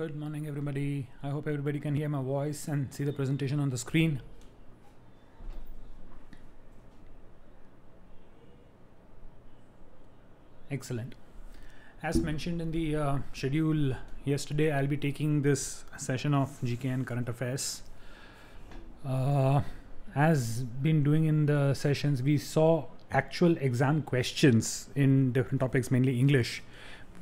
Good morning everybody. I hope everybody can hear my voice and see the presentation on the screen. Excellent. As mentioned in the uh, schedule yesterday, I'll be taking this session of GKN current affairs. Uh, as been doing in the sessions, we saw actual exam questions in different topics, mainly English.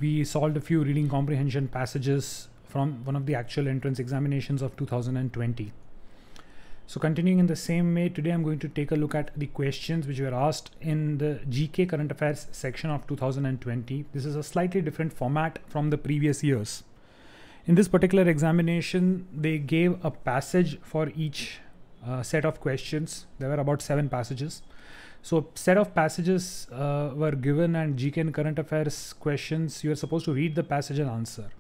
We solved a few reading comprehension passages from one of the actual entrance examinations of 2020. So continuing in the same way, today I'm going to take a look at the questions which were asked in the GK current affairs section of 2020. This is a slightly different format from the previous years. In this particular examination, they gave a passage for each uh, set of questions. There were about seven passages. So a set of passages uh, were given and GK and current affairs questions, you're supposed to read the passage and answer.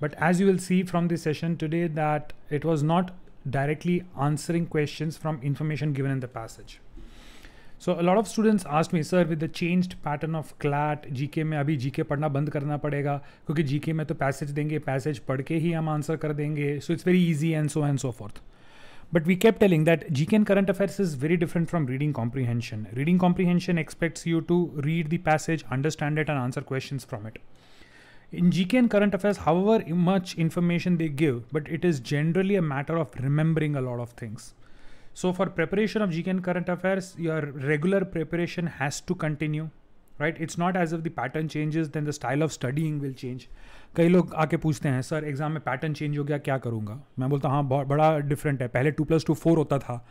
But as you will see from this session today that it was not directly answering questions from information given in the passage. So a lot of students asked me, sir, with the changed pattern of CLAT, GK में अभी GK पढ़ना बंद करना पड़ेगा क्योंकि GK में तो passage देंगे passage पढ़ के ही हम answer कर देंगे so it's very easy and so and so forth. But we kept telling that GK and current affairs is very different from reading comprehension. Reading comprehension expects you to read the passage, understand it, and answer questions from it. In GK and current affairs, however much information they give, but it is generally a matter of remembering a lot of things. So for preparation of GK and current affairs, your regular preparation has to continue. Right it's not as if the pattern changes then the style of studying will change कई लोग आके पूछते हैं sir exam में pattern change हो गया क्या करूँगा मैं बोलता हूँ हाँ बड़ा डिफरेंट है पहले टू प्लस टू फोर होता था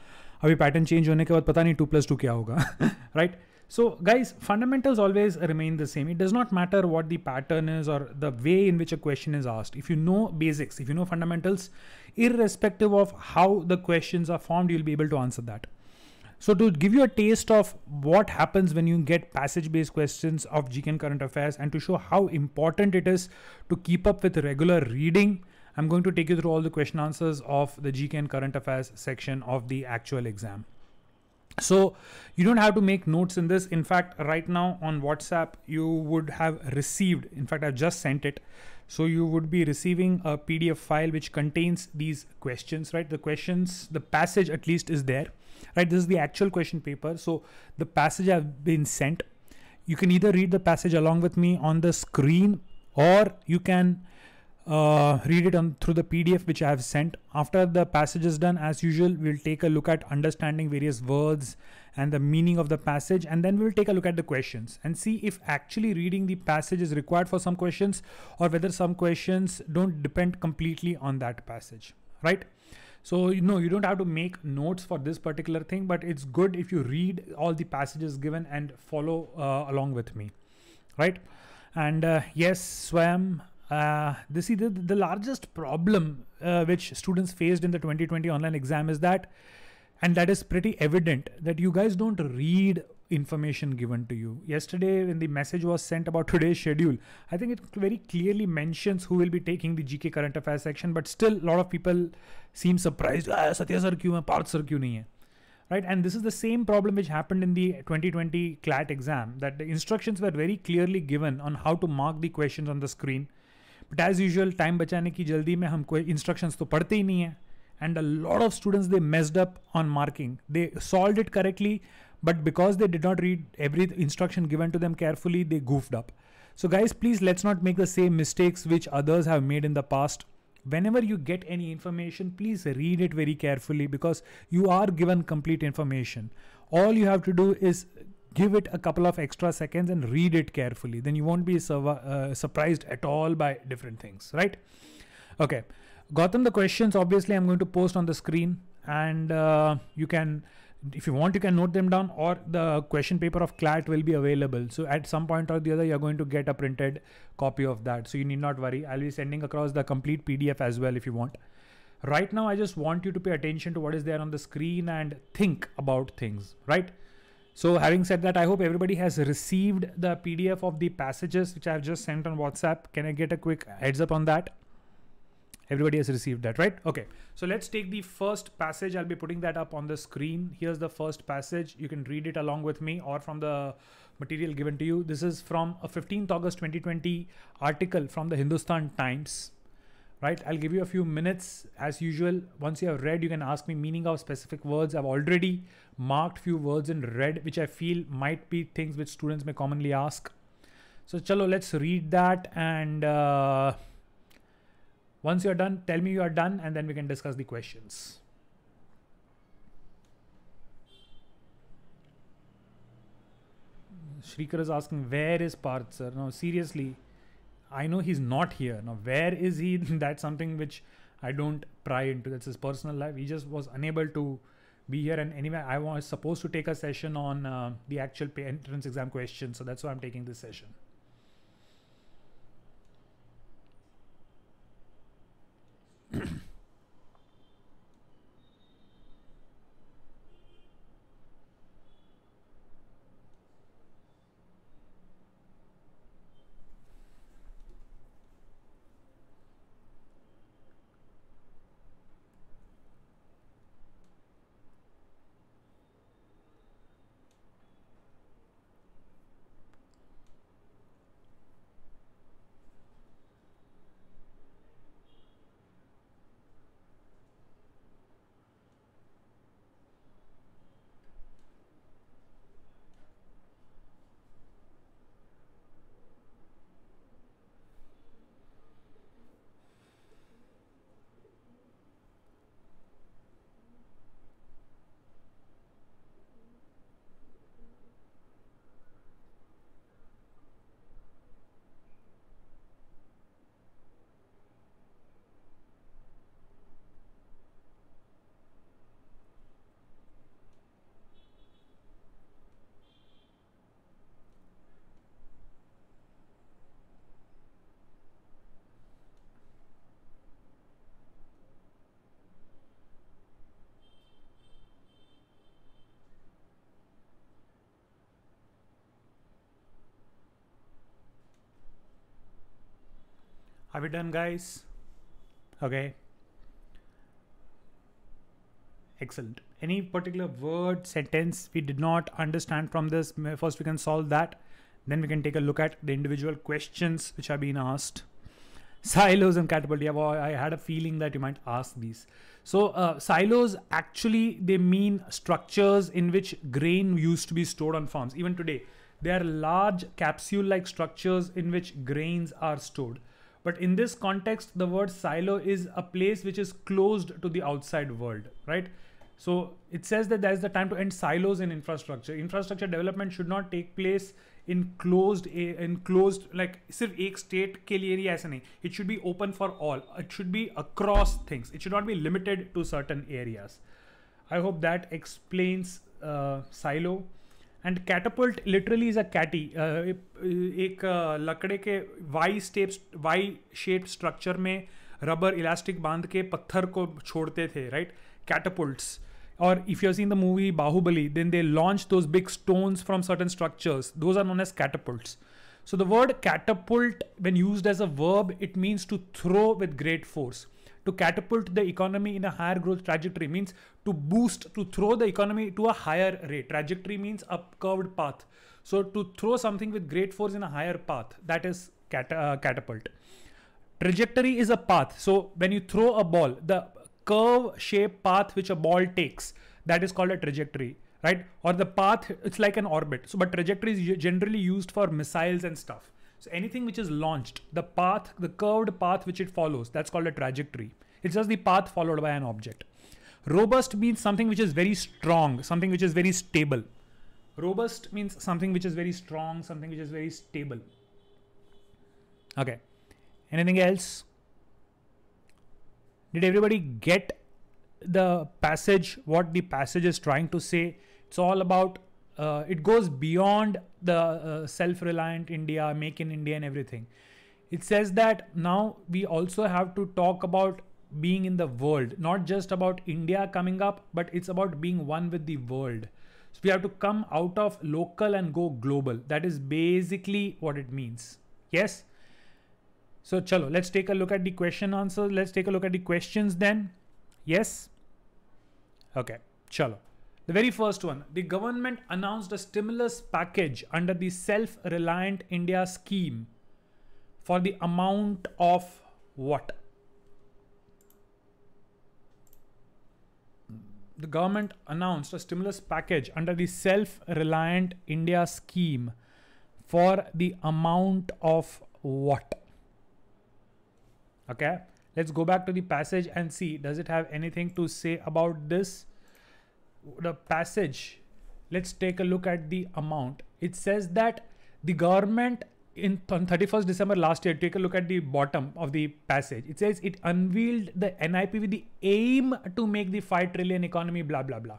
अभी पैटर्न चेंज होने के बाद पता नहीं टू प्लस टू क्या होगा right right? So guys, fundamentals always remain the same. It does not matter what the pattern is or the way in which a question is asked. If you know basics, if you know fundamentals, irrespective of how the questions are formed, you'll be able to answer that. So to give you a taste of what happens when you get passage based questions of GK current affairs and to show how important it is to keep up with regular reading, I'm going to take you through all the question answers of the GK current affairs section of the actual exam. So you don't have to make notes in this. In fact, right now on WhatsApp, you would have received, in fact, I've just sent it. So you would be receiving a PDF file which contains these questions, right? The questions, the passage at least is there, right? This is the actual question paper. So the passage I've been sent. You can either read the passage along with me on the screen or you can uh, read it on through the PDF which I have sent. After the passage is done, as usual, we'll take a look at understanding various words and the meaning of the passage, and then we'll take a look at the questions and see if actually reading the passage is required for some questions or whether some questions don't depend completely on that passage, right? So, you know, you don't have to make notes for this particular thing, but it's good if you read all the passages given and follow uh, along with me, right? And uh, yes, Swam, uh, this is the, the largest problem uh, which students faced in the 2020 online exam is that, and that is pretty evident, that you guys don't read information given to you. Yesterday, when the message was sent about today's schedule, I think it very clearly mentions who will be taking the GK current affairs section, but still, a lot of people seem surprised. Ah, Satya sir, kyun Parth sir, kyun nahi hai? Right, and this is the same problem which happened in the 2020 CLAT exam that the instructions were very clearly given on how to mark the questions on the screen but as usual time बचाने की जल्दी में हमको instructions तो पढ़ते ही नहीं है and a lot of students they messed up on marking they solve it correctly but because they did not read every instruction given to them carefully they goofed up. So, guys, please let's not make the same mistakes which others have made in the past. Whenever you get any information, please read it very carefully because you are given complete information. All you have to do is give it a couple of extra seconds and read it carefully. Then you won't be sur- uh, surprised at all by different things, right? Okay. Gotham, the questions obviously I'm going to post on the screen, and uh, you can, if you want, you can note them down, or the question paper of CLAT will be available. So at some point or the other, you're going to get a printed copy of that. So you need not worry. I'll be sending across the complete PDF as well if you want. Right now, I just want you to pay attention to what is there on the screen and think about things, right? So having said that, I hope everybody has received the PDF of the passages which I've just sent on WhatsApp. Can I get a quick heads up on that? Everybody has received that, right? Okay. So let's take the first passage. I'll be putting that up on the screen. Here's the first passage. You can read it along with me or from the material given to you. This is from a 15th August 2020 article from the Hindustan Times right i'll give you a few minutes as usual once you have read you can ask me meaning of specific words i've already marked few words in red which I feel might be things which students may commonly ask. So chalo, let's read that and uh, once you're done, tell me you are done and then we can discuss the questions. Shrikar is asking, where is Parth sir? Now, seriously, I know he's not here. Now, where is he? That's something which I don't pry into. That's his personal life. He just was unable to be here. And anyway, I was supposed to take a session on uh, the actual entrance exam question. So that's why I'm taking this session. Are we done guys? Okay. Excellent. Any particular word, sentence we did not understand from this, first we can solve that. Then we can take a look at the individual questions which are being asked silos and catapult yeah well, i had a feeling that you might ask these so uh, silos actually they mean structures in which grain used to be stored on farms even today they are large capsule like structures in which grains are stored but in this context, the word silo is a place which is closed to the outside world, right? So it says that there is the time to end silos in infrastructure. Infrastructure development should not take place in closed in closed like सिर्फ एक state के लिए ही ऐसा नहीं. It should be open for all. It should be across things. It should not be limited to certain areas. I hope that explains uh, silo. And catapult literally is a कैटी एक uh, लकड़े के Y step Y shape structure में rubber elastic बांध के पत्थर को छोड़ते थे राइट कैटापल्ट्स और if you seen the movie Baahubali then they launch those big stones from certain structure those are known as catapults so the word catapult when use as a verb it means to throw with great force to catapult the economy in a higher growth trajectory means to boost, to throw the economy to a higher rate. Trajectory means a curved path. So to throw something with great force in a higher path, that is cat uh, catapult. Trajectory is a path. So when you throw a ball, the curve shape path which a ball takes, that is called a trajectory right or the path it's like an orbit so but trajectory is generally used for missiles and stuff so anything which is launched, the path, the curved path which it follows, that's called a trajectory. It's just the path followed by an object. Robust means something which is very strong, something which is very stable. Robust means something which is very strong, something which is very stable. Okay. Anything else? Did everybody get the passage, what the passage is trying to say? It's all about uh, it goes beyond the uh, self-reliant India, make in India, and everything. It says that now we also have to talk about being in the world, not just about India coming up, but it's about being one with the world. So we have to come out of local and go global. That is basically what it means. Yes. So chalo, let's take a look at the question answers. Let's take a look at the questions then. Yes. Okay. Chalo. The very first one, the government announced a stimulus package under the Self Reliant India scheme for the amount of what? The government announced a stimulus package under the Self Reliant India scheme for the amount of what? Okay, let's go back to the passage and see does it have anything to say about this? the passage, let's take a look at the amount. It says that the government in on 31st December last year, take a look at the bottom of the passage. It says it unveiled the NIP with the aim to make the 5 trillion economy, blah, blah, blah.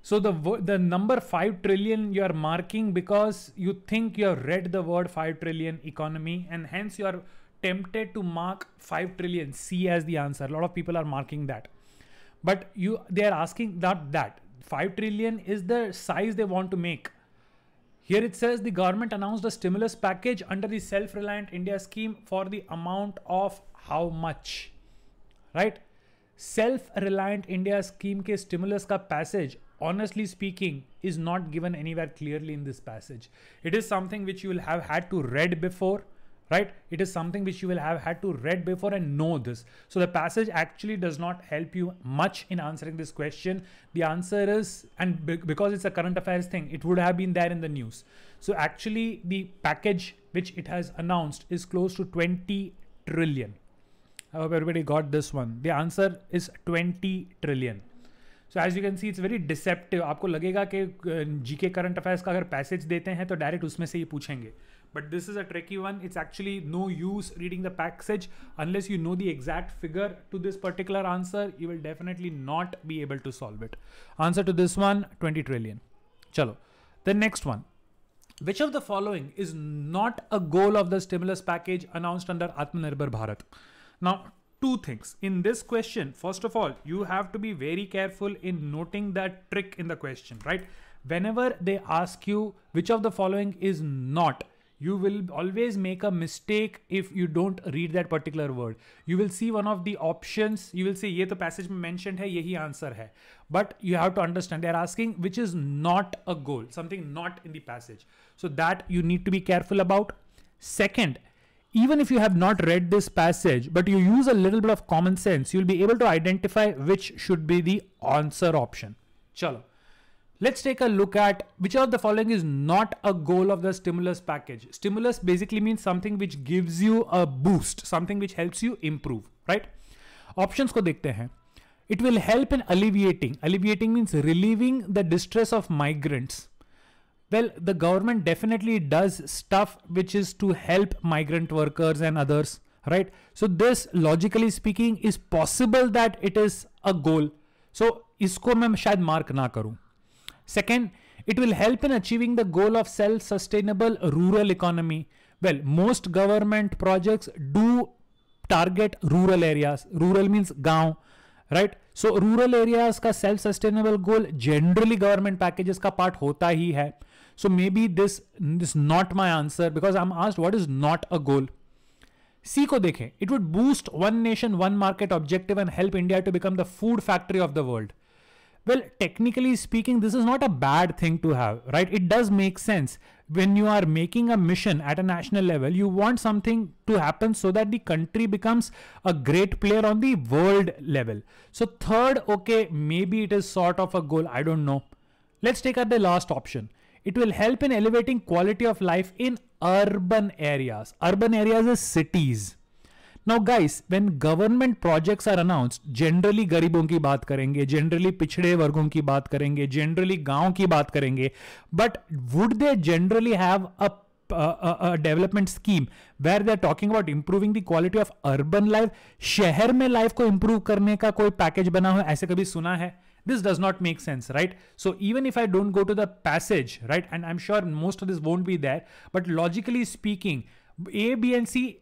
So the the number 5 trillion you are marking because you think you have read the word 5 trillion economy and hence you are tempted to mark 5 trillion C as the answer. A lot of people are marking that but you they are asking that that 5 trillion is the size they want to make here it says the government announced a stimulus package under the self-reliant india scheme for the amount of how much right self-reliant india scheme ke stimulus ka passage honestly speaking is not given anywhere clearly in this passage it is something which you will have had to read before right? It is something which you will have had to read before and know this. So the passage actually does not help you much in answering this question. The answer is, and be because it's a current affairs thing, it would have been there in the news. So actually the package which it has announced is close to 20 trillion. I hope everybody got this one. The answer is 20 trillion. So as you can see it's very deceptive आपको लगेगा कि जी current affairs का अगर passage देते हैं तो direct उसमें से ही पूछेंगे but this is a tricky one. It's actually no use reading the passage unless you know the exact figure to this particular answer. You will definitely not be able to solve it. Answer to this one, 20 trillion. Chalo. The next one. Which of the following is not a goal of the stimulus package announced under Atmanirbhar Bharat? Now, two things. In this question, first of all, you have to be very careful in noting that trick in the question, right? Whenever they ask you which of the following is not, you will always make a mistake if you don't read that particular word. You will see one of the options. You will say, ये तो passage में mentioned है, यही answer है. But you have to understand they are asking which is not a goal, something not in the passage. So that you need to be careful about. Second, even if you have not read this passage, but you use a little bit of common sense, you'll be able to identify which should be the answer option. Chalo. Let's take a look at which of the following is not a goal of the stimulus package. Stimulus basically means something which gives you a boost, something which helps you improve, right? Options को देखते हैं. It will help in alleviating. Alleviating means relieving the distress of migrants. Well, the government definitely does stuff which is to help migrant workers and others, right? So this logically speaking is possible that it is a goal. So इसको मैं शायद mark ना करूं Second, it will help in achieving the goal of self-sustainable rural economy. Well, most government projects do target rural areas. Rural means gaon, right? So rural areas का self-sustainable goal generally government packages का part होता ही है. So maybe this this not my answer because I'm asked what is not a goal. C को देखें. It would boost one nation one market objective and help India to become the food factory of the world. Well, technically speaking, this is not a bad thing to have, right? It does make sense. When you are making a mission at a national level, you want something to happen so that the country becomes a great player on the world level. So, third, okay, maybe it is sort of a goal. I don't know. Let's take out the last option. It will help in elevating quality of life in urban areas. Urban areas is cities now guys, when government projects are announced, generally गरीबों की बात करेंगे generally पिछड़े वर्गों की बात करेंगे generally गांव की बात करेंगे but would they generally have a development scheme where they are talking about improving the quality of urban life शहर में life को improve करने का कोई package बना हो ऐसे कभी सुना है this does not make sense right so even if i don't go to the passage right and i'm sure most of this won't be there but logically speaking a, B, and C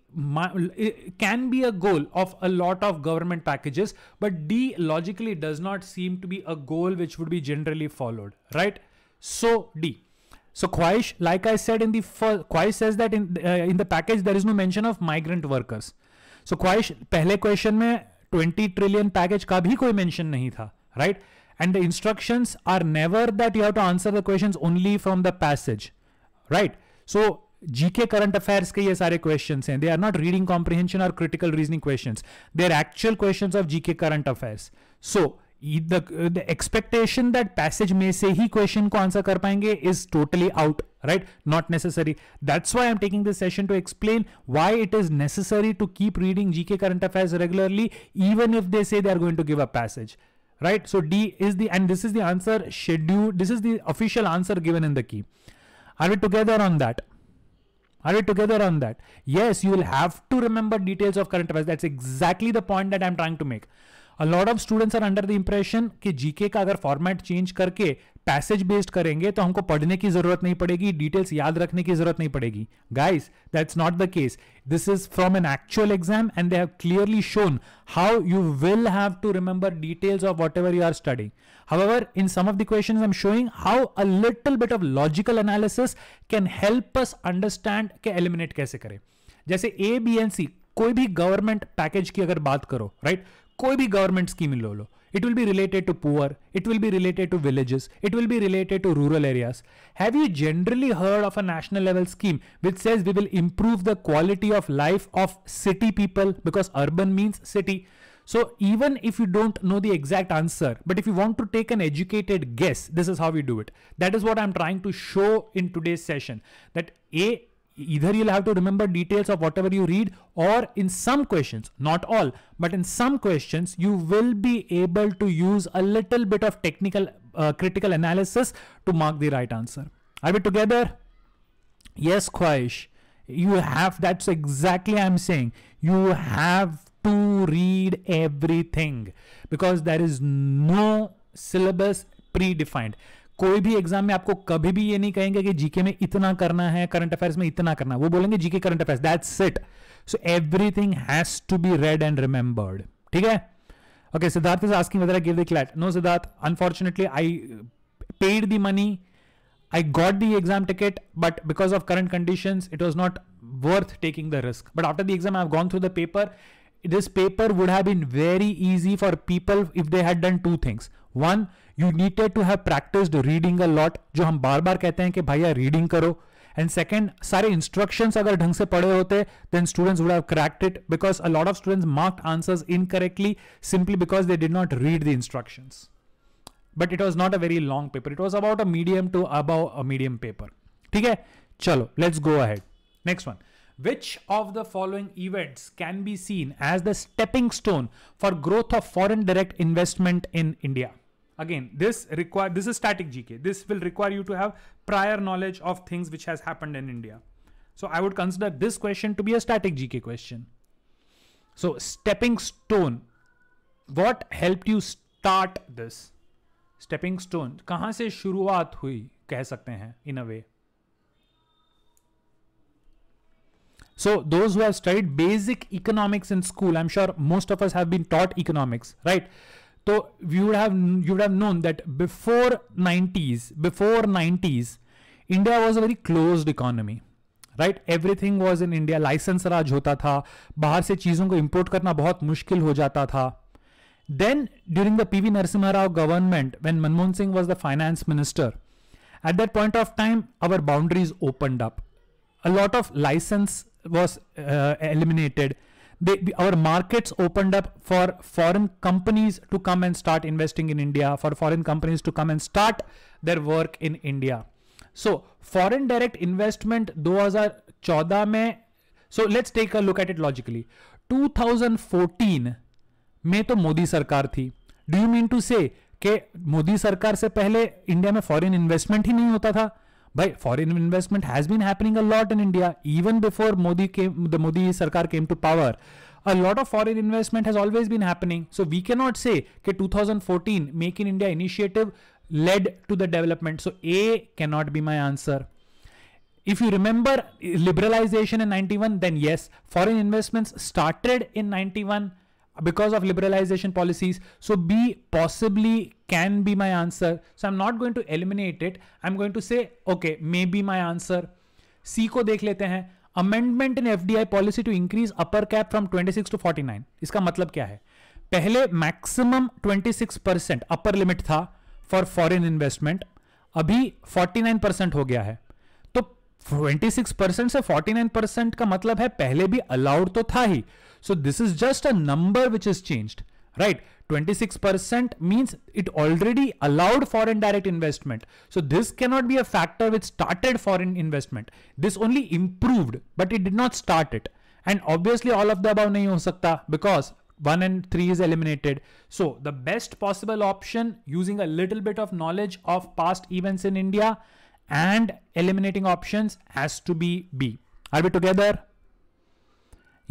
can be a goal of a lot of government packages, but D logically does not seem to be a goal which would be generally followed, right? So D. So Quraysh, like I said in the first, Quraysh says that in uh, in the package there is no mention of migrant workers. So Quraysh, पहले question में 20 trillion package का भी कोई mention नहीं था, right? And the instructions are never that you have to answer the questions only from the passage, right? So GK current affairs के ये सारे क्वेश्चंस हैं they are not reading comprehension और critical reasoning question they are actual questions of GK current affairs so the expectation that passage में से ही question को answer कर पाएंगे is totally out right not necessary that's why I'm taking this session to explain why it is necessary to keep reading GK current affairs regularly even if दे से they are going to give a passage right so D is the and this is the answer schedule this is the official answer given in the key are we together on that Are we together on that? Yes, you will have to remember details of current affairs. That's exactly the point that I'm trying to make. Lot of students are under the impression कि GK का अगर format change करके passage based करेंगे तो हमको पढ़ने की जरूरत नहीं पड़ेगी डिटेल्स याद रखने की जरूरत नहीं पड़ेगी guys that's not the case this is from an actual exam and they have clearly shown how you will have to remember details of whatever you are studying in some of the question I am showing how a little bit of logical analysis can help us understand के eliminate कैसे करें जैसे A B N C कोई भी government package की अगर बात करो राइट right? कोई भी गवर्नमेंट स्कीम लो लो it will be related to poor it will be related to villages it will be related to rural areas have you generally heard of a national level scheme which says we will improve the quality of life of city people because urban means city so even if you don't know the exact answer but if you want to take an educated guess this is how we do it that is what i'm trying to show in today's session that a either you'll have to remember details of whatever you read or in some questions not all but in some questions you will be able to use a little bit of technical uh, critical analysis to mark the right answer are we together yes Khoish you have that's exactly I'm saying you have to read everything because there is no syllabus predefined कोई भी exam में आपको कभी भी ये नहीं कहेंगे कि जीके में इतना करना है करंट अफेयर्स में इतना करना है वो बोलेंगे GK current affairs that's it so everything has to be read and remembered ठीक है okay Siddharth is asking whether I give the CLAT no Siddharth unfortunately I paid the money I got the exam ticket but because of current condition it was not worth taking the risk but after the exam I have gone through the paper this paper would have been very easy for people if they had done two things one you needed to have practised reading a lot जो हम बार बार कहते हैं कि भैया reading करो and second सारे instructions अगर ढंग से पढ़े होते then students would have cracked it because a lot of students marked answers incorrectly simply because they did not read the instructions but it was not a very long paper it was about a medium to about a medium paper ठीक है चलो let's go ahead next one Which of the following events can be seen as the stepping stone for growth of foreign direct investment in India? Again, this require this is static GK. This will require you to have prior knowledge of things which has happened in India. So I would consider this question to be a static GK question. So stepping stone, what helped you start this? Stepping stone, कहाँ से शुरुआत हुई कह सकते हैं in a way. So those who have studied basic economics in school, I'm sure most of us have been taught economics, right? तो you would have you would have known that before nineties before nineties India was a very close economy right everything was in India licence raj होता था बाहर से चीजों को import करना बहुत मुश्किल हो जाता था then during the P V Narasimha Rao government when Manmohan Singh was the finance minister at that point of time our boundaries opened up a lot of licence was eliminated they, our markets opened up for foreign companies to come and start investing in India, for foreign companies to come and start their work in India. So foreign direct investment 2014 में so let's take a look at it logically. 2014 में तो मोदी सरकार थी do you mean to से मोदी सरकार से पहले India में फॉरेन इन्वेस्टमेंट ही नहीं होता था By foreign investment has been happening a lot in India even before Modi came, the Modi Sarkar came to power. A lot of foreign investment has always been happening. So we cannot say that 2014 Make in India initiative led to the development. So A cannot be my answer. If you remember liberalization in 91, then yes, foreign investments started in 91 because of liberalization policies. So B possibly can be my answer. So I'm not going to eliminate it. I'm going to say, okay, maybe my answer. C ko dekh lete hain. Amendment in F D I policy to increase upper cap from 26 to 49 इसका मतलब क्या है पहले maximum 26 percent upper limit था for foreign investment अभी 49 percent हो गया है तो 26 परसेंट से 49 परसेंट का मतलब है पहले भी अलाउड तो था ही So this is just a number which is changed, right? 26% means it already allowed foreign direct investment. So this cannot be a factor which started foreign investment. This only improved, but it did not start it. And obviously all of the above nahi ho sakta because 1 and 3 is eliminated. So the best possible option using a little bit of knowledge of past events in India and eliminating options has to be B. Are we together?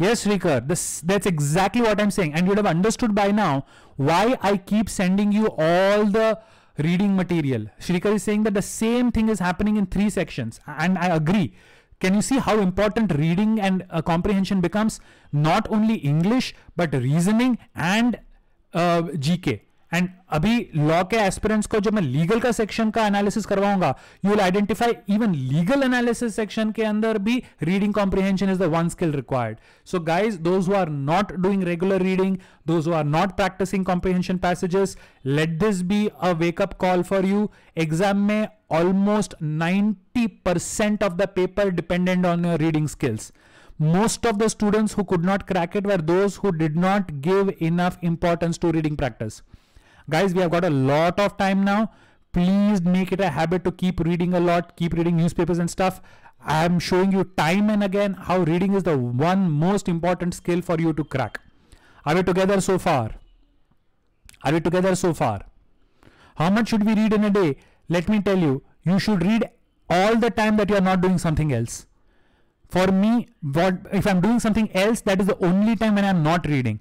Yes, Shrikar, this, that's exactly what I'm saying. And you would have understood by now why I keep sending you all the reading material. Shrikar is saying that the same thing is happening in three sections. And I agree. Can you see how important reading and uh, comprehension becomes? Not only English, but reasoning and uh, GK. And अभी law के aspirants को जो मैं legal का section का analysis करवाऊंगा you will identify even legal analysis section के अंदर भी reading comprehension is the one skill required so guys those who are not doing regular reading those who are not practising comprehension passages let this be a wake up call for you exam में almost percent of the paper dependent on your reading skills most of the students who could not crack it were those who did not give enough importance to reading practice Guys, we have got a lot of time now. Please make it a habit to keep reading a lot, keep reading newspapers and stuff. I am showing you time and again how reading is the one most important skill for you to crack. Are we together so far? Are we together so far? How much should we read in a day? Let me tell you, you should read all the time that you are not doing something else. For me, what, if I'm doing something else, that is the only time when I'm not reading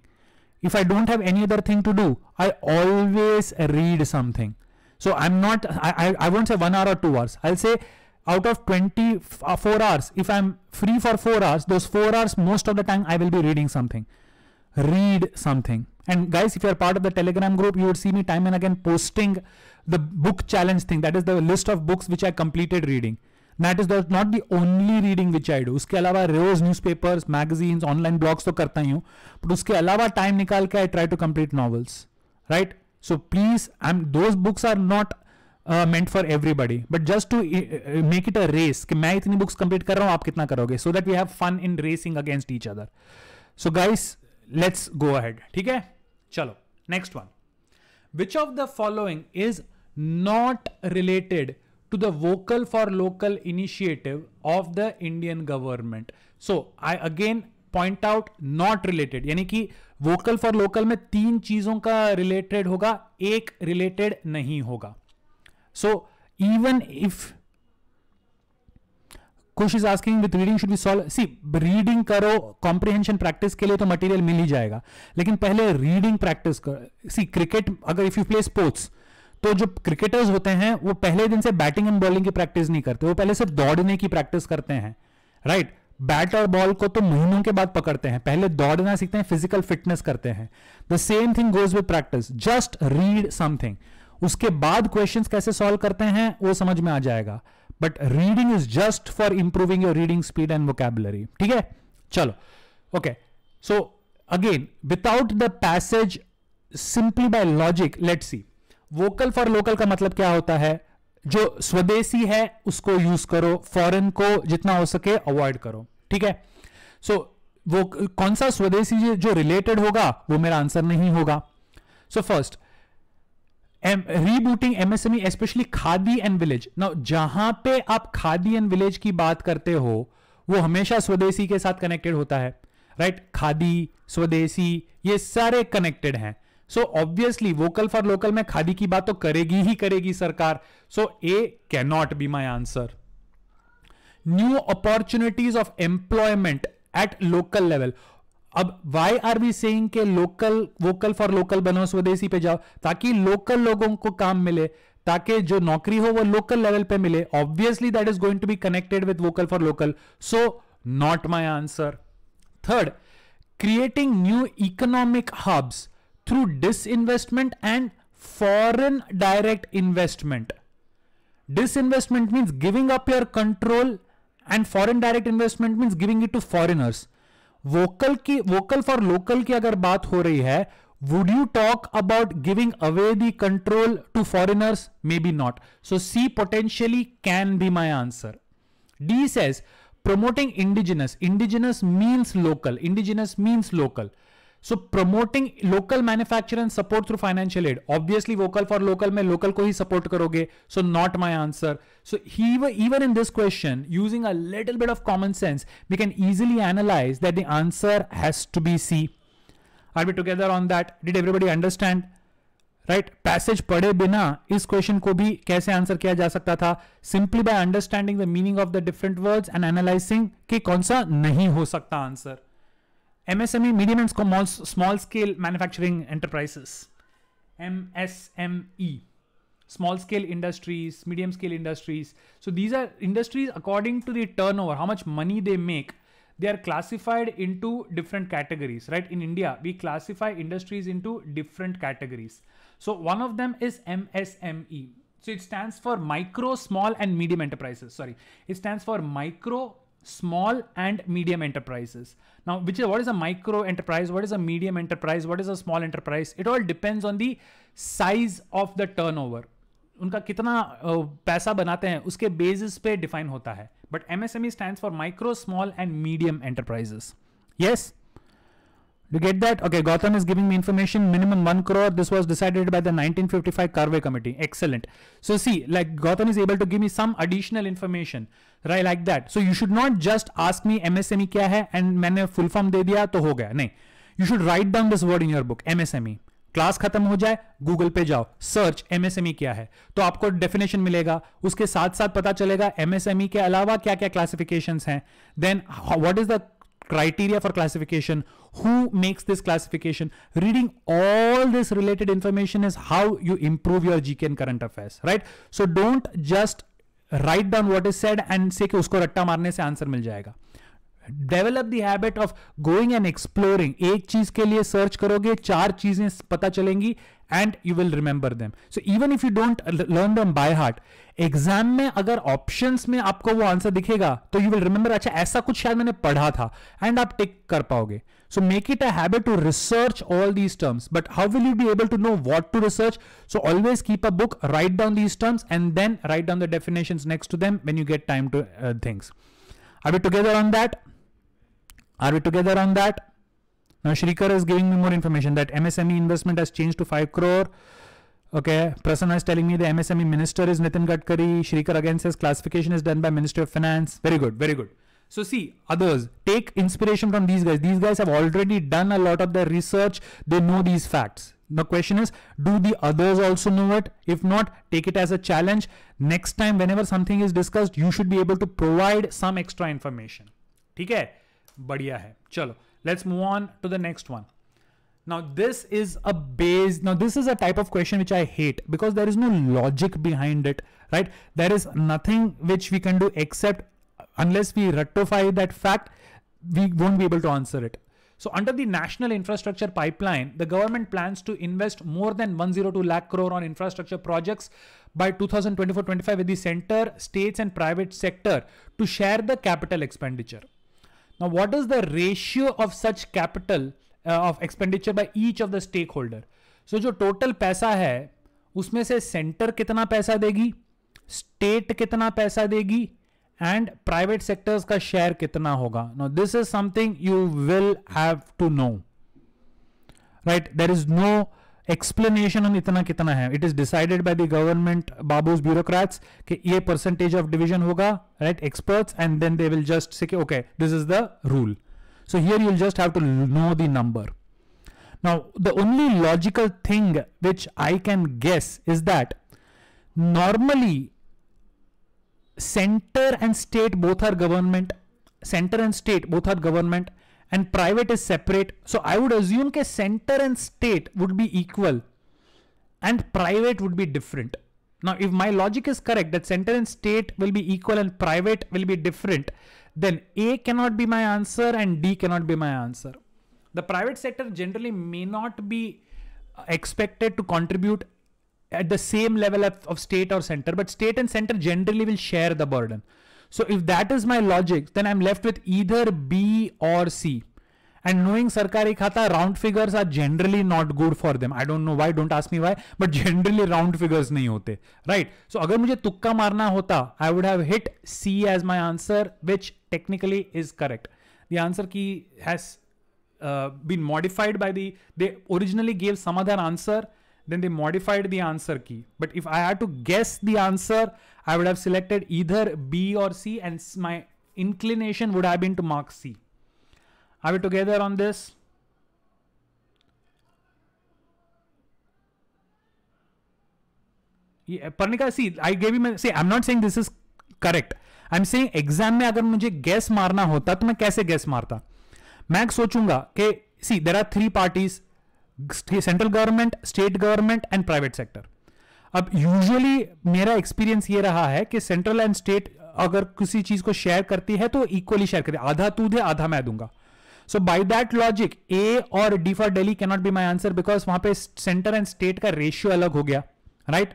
if I don't have any other thing to do, I always read something. So I'm not, I, I, I won't say one hour or two hours. I'll say out of 24 uh, hours, if I'm free for four hours, those four hours, most of the time I will be reading something. Read something. And guys, if you're part of the Telegram group, you would see me time and again posting the book challenge thing. That is the list of books which I completed reading. That is not the only reading which I do उसके अलावा रोज newspapers magazines online blogs तो करता ही हूं but उसके अलावा time निकाल के I try to complete novels right so please I am those books are not meant for everybody but just to make it a race कि मैं इतनी बुक्स कंप्लीट कर रहा हूं आप कितना करोगे so that we have fun in racing against each other so guys let's go ahead ठीक है चलो next one which of the following is not related to the vocal for local initiative of the Indian government. So I again point out not related यानी कि vocal for local में तीन चीजों का related होगा एक रिलेटेड नहीं होगा so even if Kush is asking with reading should be solve see reading करो कॉम्प्रिहेंशन प्रैक्टिस के लिए तो मटेरियल मिल ही जाएगा लेकिन पहले रीडिंग प्रैक्टिस करो सी क्रिकेट अगर इफ यू प्ले स्पोर्ट्स तो जो क्रिकेटर्स होते हैं वो पहले दिन से बैटिंग एंड बॉलिंग की प्रैक्टिस नहीं करते वो पहले से दौड़ने की प्रैक्टिस करते हैं राइट बैट और बॉल को तो महीनों के बाद पकड़ते हैं पहले दौड़ना सीखते हैं फिजिकल फिटनेस करते हैं the same thing goes with practice just read something उसके बाद क्वेश्चंस कैसे सॉल्व करते हैं वो समझ में आ जाएगा but reading is just for improving your reading speed and vocabulary ठीक है चलो okay so again without the passage simply by logic let see vocal for local का मतलब क्या होता है जो स्वदेशी है उसको यूज करो फॉरेन को जितना हो सके अवॉइड करो ठीक है सो so, वो कौन सा स्वदेशी जो रिलेटेड होगा वो मेरा आंसर नहीं होगा so first rebooting MSME specially khadi and village ना जहां पे आप खादी एंड विलेज की बात करते हो वो हमेशा स्वदेशी के साथ कनेक्टेड होता है राइट right? खादी स्वदेशी ये सारे कनेक्टेड हैं so obviously vocal for local में खादी की बात तो करेगी ही करेगी सरकार so A can not be my answer new opportunities of employment at local level अब वाई आर वी सेइंग के लोकल वोकल फॉर लोकल बनो स्वदेशी पे जाओ ताकि लोकल लोगों को काम मिले ताकि जो नौकरी हो वो लोकल लेवल पे मिले obviously that is going to be connected with vocal for local so not my answer third creating new economic hubs through disinvestment and foreign direct investment. Disinvestment means giving up your control and foreign direct investment means giving it to foreigners. Vocal ki, vocal for local ki agar baat हो रही would you talk about giving away the control to foreigners? Maybe not. So C potentially can be my answer. D says promoting indigenous. Indigenous means local. Indigenous means local. So promoting local manufacture and support through financial aid obviously vocal for local में local को ही support करोगे so not my answer so even in this question using a little bit of common sense we can easily analyse that the answer has to be C are we together on that did everybody understand right passage पढ़े बिना इस question को भी कैसे answer किया जा सकता था simply by understanding the meaning of the different words and analysing कि कौन सा नहीं हो सकता answer MSME, medium and small, small scale manufacturing enterprises. MSME, small scale industries, medium scale industries. So these are industries according to the turnover, how much money they make. They are classified into different categories, right? In India, we classify industries into different categories. So one of them is MSME. So it stands for micro, small and medium enterprises. Sorry, it stands for micro, small and medium enterprises. Now, which is what is a micro enterprise? What is a medium enterprise? What is a small enterprise? It all depends on the size of the turnover. उनका कितना पैसा बनाते हैं उसके basis पे define होता है but M S M E stand for micro small and medium enterprises yes do get that okay Gautam is giving me information minimum one crore this was decided by the 1955 Karve committee excellent so see like Gautam is able to give me some additional information right like that so you should not just ask me MSME क्या है and मैंने full form दे दिया तो हो गया नहीं you should write down this word in your book MSME class खत्म हो जाए गूगल पे जाओ सर्च एमएसएमई e क्या है तो आपको डेफिनेशन मिलेगा उसके साथ साथ पता चलेगा एमएसएमई e के अलावा क्या क्या क्लासिफिकेशन हैं then what is the criteria for classification who makes this classification reading all this related information is how you improve your GK and current affairs right so don't just write down what is said and say कि उसको रट्टा मारने से answer मिल जाएगा develop the habit of going and exploring एक चीज के लिए सर्च करोगे चार चीजें पता चलेंगी and you will remember them so even if you don't learn them by heart exam में अगर ऑप्शन में आपको वो आंसर दिखेगा तो यू विल रिमेंबर अच्छा ऐसा कुछ शायद मैंने पढ़ा था एंड आप टिक कर पाओगे So make it a habit to research all these terms. But how will you be able to know what to research? So always keep a book, write down these terms and then write down the definitions next to them when you get time to uh, things. Are we together on that? Are we together on that? Now Shrikar is giving me more information that MSME investment has changed to 5 crore. Okay, Prasanna is telling me the MSME minister is Nitin Gadkari. Shrikar again says classification is done by Ministry of Finance. Very good, very good. So see, others take inspiration from these guys. These guys have already done a lot of their research. They know these facts. The question is, do the others also know it? If not, take it as a challenge. Next time, whenever something is discussed, you should be able to provide some extra information. ठीक है बढ़िया है चलो let's move on to the next one now this is a base now this is a type of question which i hate because there is no logic behind it right there is nothing which we can do except Unless we rectify that fact, we won't be able to answer it. So under the national infrastructure pipeline, the government plans to invest more than 102 lakh crore on infrastructure projects by 2024-25 with the center, states and private sector to share the capital expenditure. Now, what is the ratio of such capital uh, of expenditure by each of the stakeholder? So the total paisa है Usme se centre कितना paisa degi, state कितना paisa degi. And private sectors का share कितना होगा know this is something you will have to know right there is no explanation हम इतना कितना है it is decided by the government babus bureaucrats कि ये परसेंटेज ऑफ डिवीजन होगा right experts and then they will just say okay this is the rule so here you'll just have to know the number Now, the only logical thing which I can guess is that normally center and state both are government center and state both are government and private is separate so i would assume that center and state would be equal and private would be different now if my logic is correct that center and state will be equal and private will be different then a cannot be my answer and d cannot be my answer the private sector generally may not be uh, expected to contribute at the same level of, of state or center, but state and center generally will share the burden. So if that is my logic, then I'm left with either B or C. And knowing Sarkari Khata, round figures are generally not good for them. I don't know why, don't ask me why, but generally round figures nahi hote. Right? So agar mujhe tukka marna hota, I would have hit C as my answer, which technically is correct. The answer key has uh, been modified by the, they originally gave some other answer then they modified the answer key. But if I had to guess the answer, I would have selected either B or C, and my inclination would have been to mark C. Are we together on this? Yeah, Parnika, see, I gave him. say I'm not saying this is correct. I'm saying exam में अगर मुझे gas मारना होता तो मैं कैसे gas मारता मैं सोचूंगा कि see there are three parties central government state government and private sector अब यूजुअली मेरा एक्सपीरियंस ये रहा है कि सेंट्रल एंड स्टेट अगर किसी चीज को शेयर करती है तो इक्वली शेयर करती है आधा तू दे आधा मैं दूंगा so by that logic A और D for Delhi cannot be my answer because वहां पे सेंटर एंड स्टेट का रेशियो अलग हो गया राइट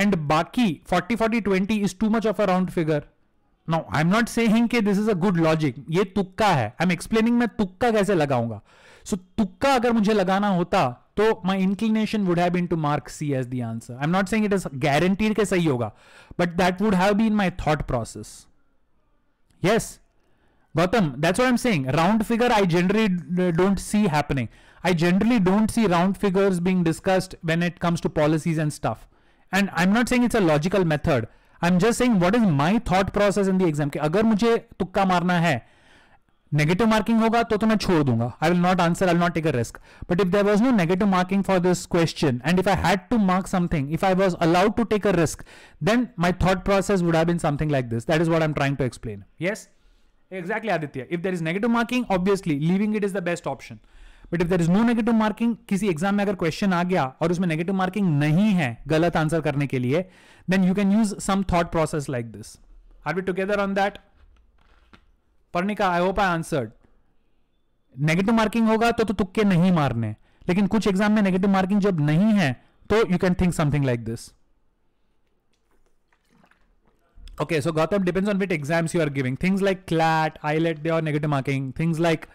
एंड बाकी forty forty twenty is too much of a round figure now I am not saying कि this is a good logic ये तुक्का है आई एम एक्सप्लेनिंग मैं तुक्का कैसे लगाऊंगा सो so, तुक्का अगर मुझे लगाना होता तो my inclination would have been to mark C as the answer I am not saying it is guaranteed के सही होगा but that would have been my thought process yes Gautam that's I am saying round figure I generally don't see happening I generally don't see round figures being discussed when it comes to policies and stuff and I am not saying it's a logical method I am just saying what is my thought process in the exam कि अगर मुझे तुक्का मारना है negative marking होगा तो तो मैं छोड़ दूंगा I will not answer I not take a risk but if there was no negative marking for this question and if I had to mark something if I was allowed to take a risk then my thought process would have been something like this that is what I am trying to explain yes exactly Aditya if there is negative marking obviously leaving it is the best option but if there is no negative marking किसी exam में अगर question आ गया और उसमें negative marking नहीं है गलत answer करने के लिए then you can use some thought process like this are we together on that Parnika I hope I answered negative marking होगा तो, तो तुक्के नहीं मारने लेकिन कुछ एग्जाम में नेगेटिव मार्किंग जब नहीं है तो you can think something like this okay so Gautam depends on what exams you are giving things like CLAT IELTS they are negative marking things like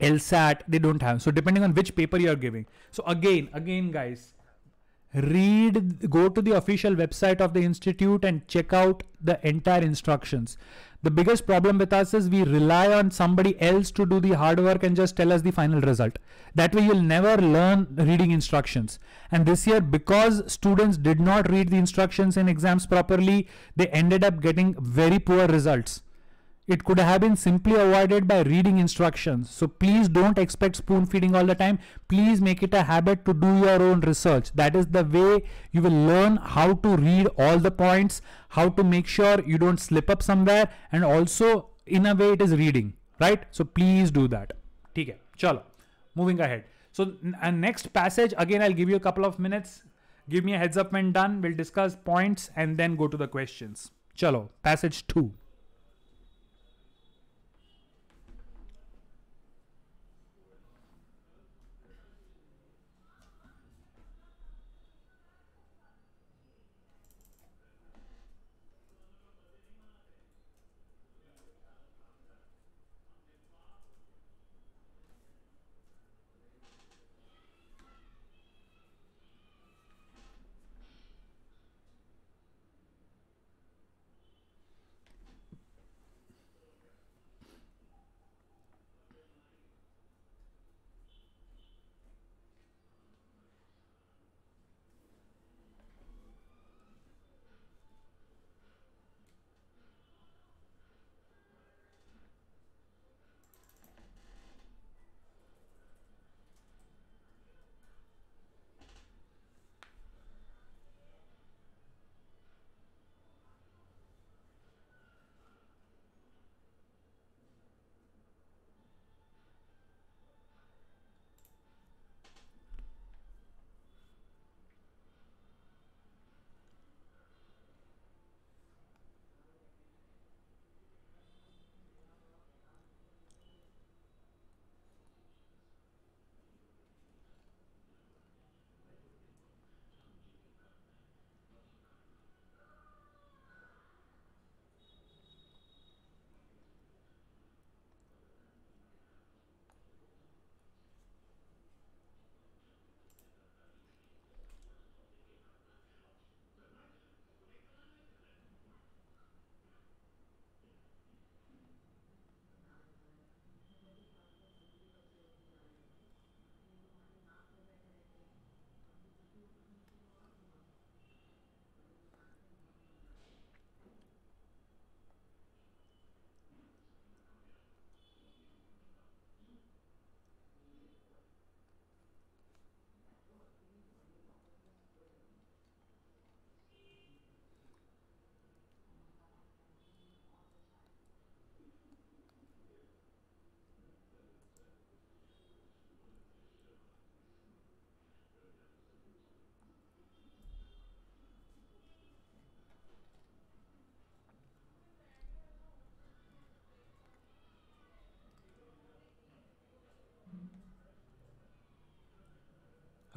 LSAT, they don't have. So depending on which paper you are giving. So again, again, guys, read, go to the official website of the institute and check out the entire instructions. The biggest problem with us is we rely on somebody else to do the hard work and just tell us the final result. That way you'll never learn reading instructions. And this year, because students did not read the instructions in exams properly, they ended up getting very poor results it could have been simply avoided by reading instructions. So please don't expect spoon feeding all the time. Please make it a habit to do your own research. That is the way you will learn how to read all the points, how to make sure you don't slip up somewhere and also in a way it is reading, right? So please do that. Okay, chalo, moving ahead. So and uh, next passage, again, I'll give you a couple of minutes. Give me a heads up when done. We'll discuss points and then go to the questions. Chalo, passage two.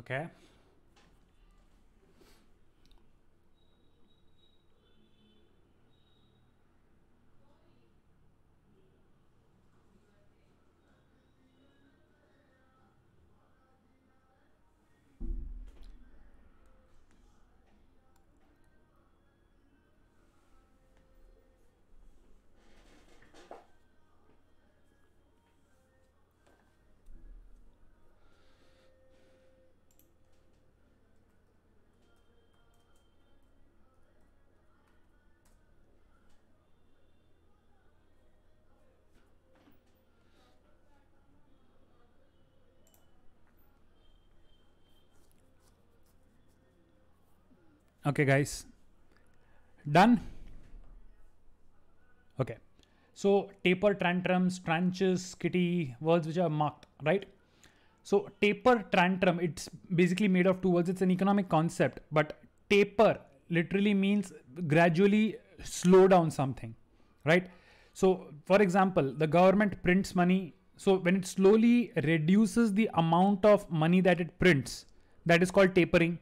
Okay okay guys done okay so taper tantrums tranches kitty words which are marked right so taper tantrum it's basically made of two words it's an economic concept but taper literally means gradually slow down something right so for example the government prints money so when it slowly reduces the amount of money that it prints that is called tapering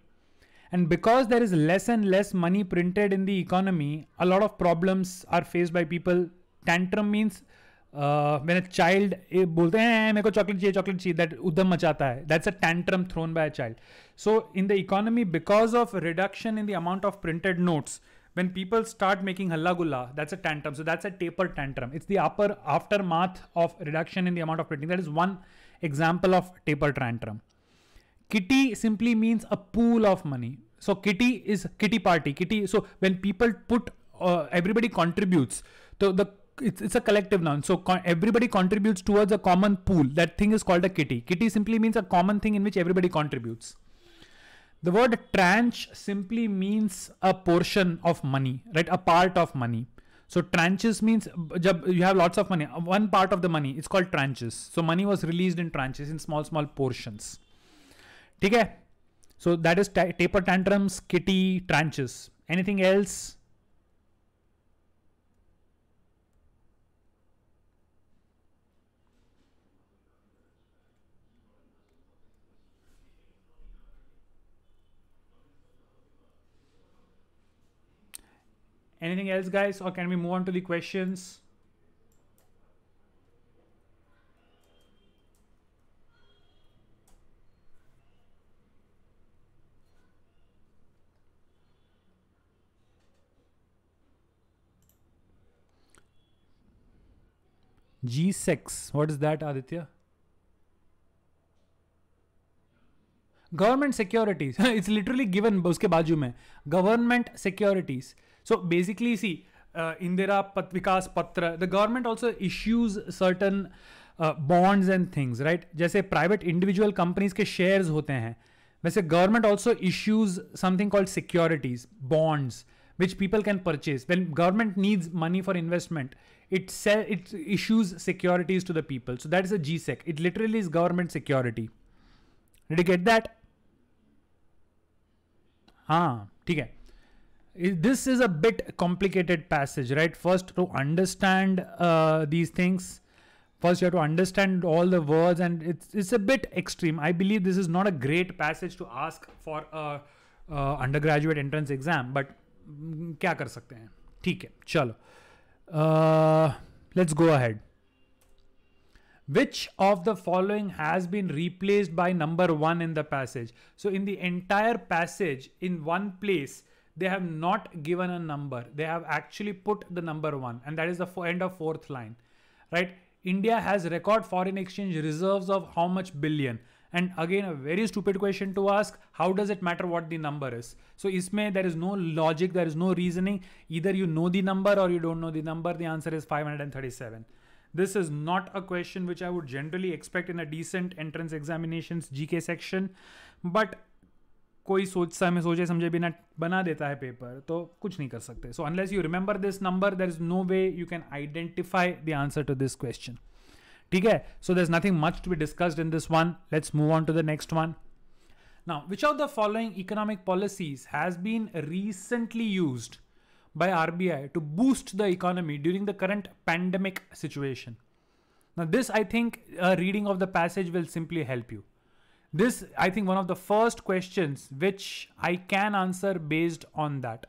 and because there is less and less money printed in the economy, a lot of problems are faced by people. Tantrum means uh, when a child eh, बोलते हैं मेरे को a चाहिए chocolate चाहिए That उदम मचाता है that's a tantrum thrown by a child so in the economy because of reduction in the amount of when people start making halagula, gulla, that's a tantrum. So that's a taper tantrum. It's the upper aftermath of reduction in the amount of printing. That is one example of taper tantrum. Kitty simply means a pool of money. So kitty is kitty party. Kitty. So when people put, uh, everybody contributes. So the it's, it's a collective noun. So everybody contributes towards a common pool. That thing is called a kitty. Kitty simply means a common thing in which everybody contributes. The word tranche simply means a portion of money, right? A part of money. So tranches means you have lots of money. One part of the money. It's called tranches. So money was released in tranches in small, small portions. ठीक है so that is taper tantrums kitty tranches anything else Anything else guys or can we move on to the questions? G secs what is that Aditya government securities it's literally given उसके बाजू में government securities so basically see Indira पत Vikas Patra the government also issues certain bonds and things right जैसे private individual companies के shares होते हैं वैसे government also issues something called securities bonds which people can purchase when government needs money for investment it says it issues securities to the people. So that is a GSEC. It literally is government security. Did you get that? Ah, okay. This is a bit complicated passage, right? First, to understand uh, these things, first you have to understand all the words, and it's it's a bit extreme. I believe this is not a great passage to ask for a uh, undergraduate entrance exam, but क्या कर सकते हैं ठीक है चलो uh, let's go ahead. Which of the following has been replaced by number one in the passage? So, in the entire passage, in one place, they have not given a number. They have actually put the number one, and that is the end of fourth line, right? India has record foreign exchange reserves of how much billion? And again, a very stupid question to ask, how does it matter what the number is? So isme there is no logic, there is no reasoning. Either you know the number or you don't know the number. The answer is 537. This is not a question which I would generally expect in a decent entrance examinations GK section, but कोई सोच में सोचे समझे बिना बना देता है paper तो कुछ नहीं कर सकते so unless you remember this number there is no way you can identify the answer to this question ठीक है so there is nothing much to be discussed in this one let's move on to the next one Now, which of the following economic policies has been recently used by RBI to boost the economy during the current pandemic situation? Now, this I think a reading of the passage will simply help you. This, I think, one of the first questions which I can answer based on that.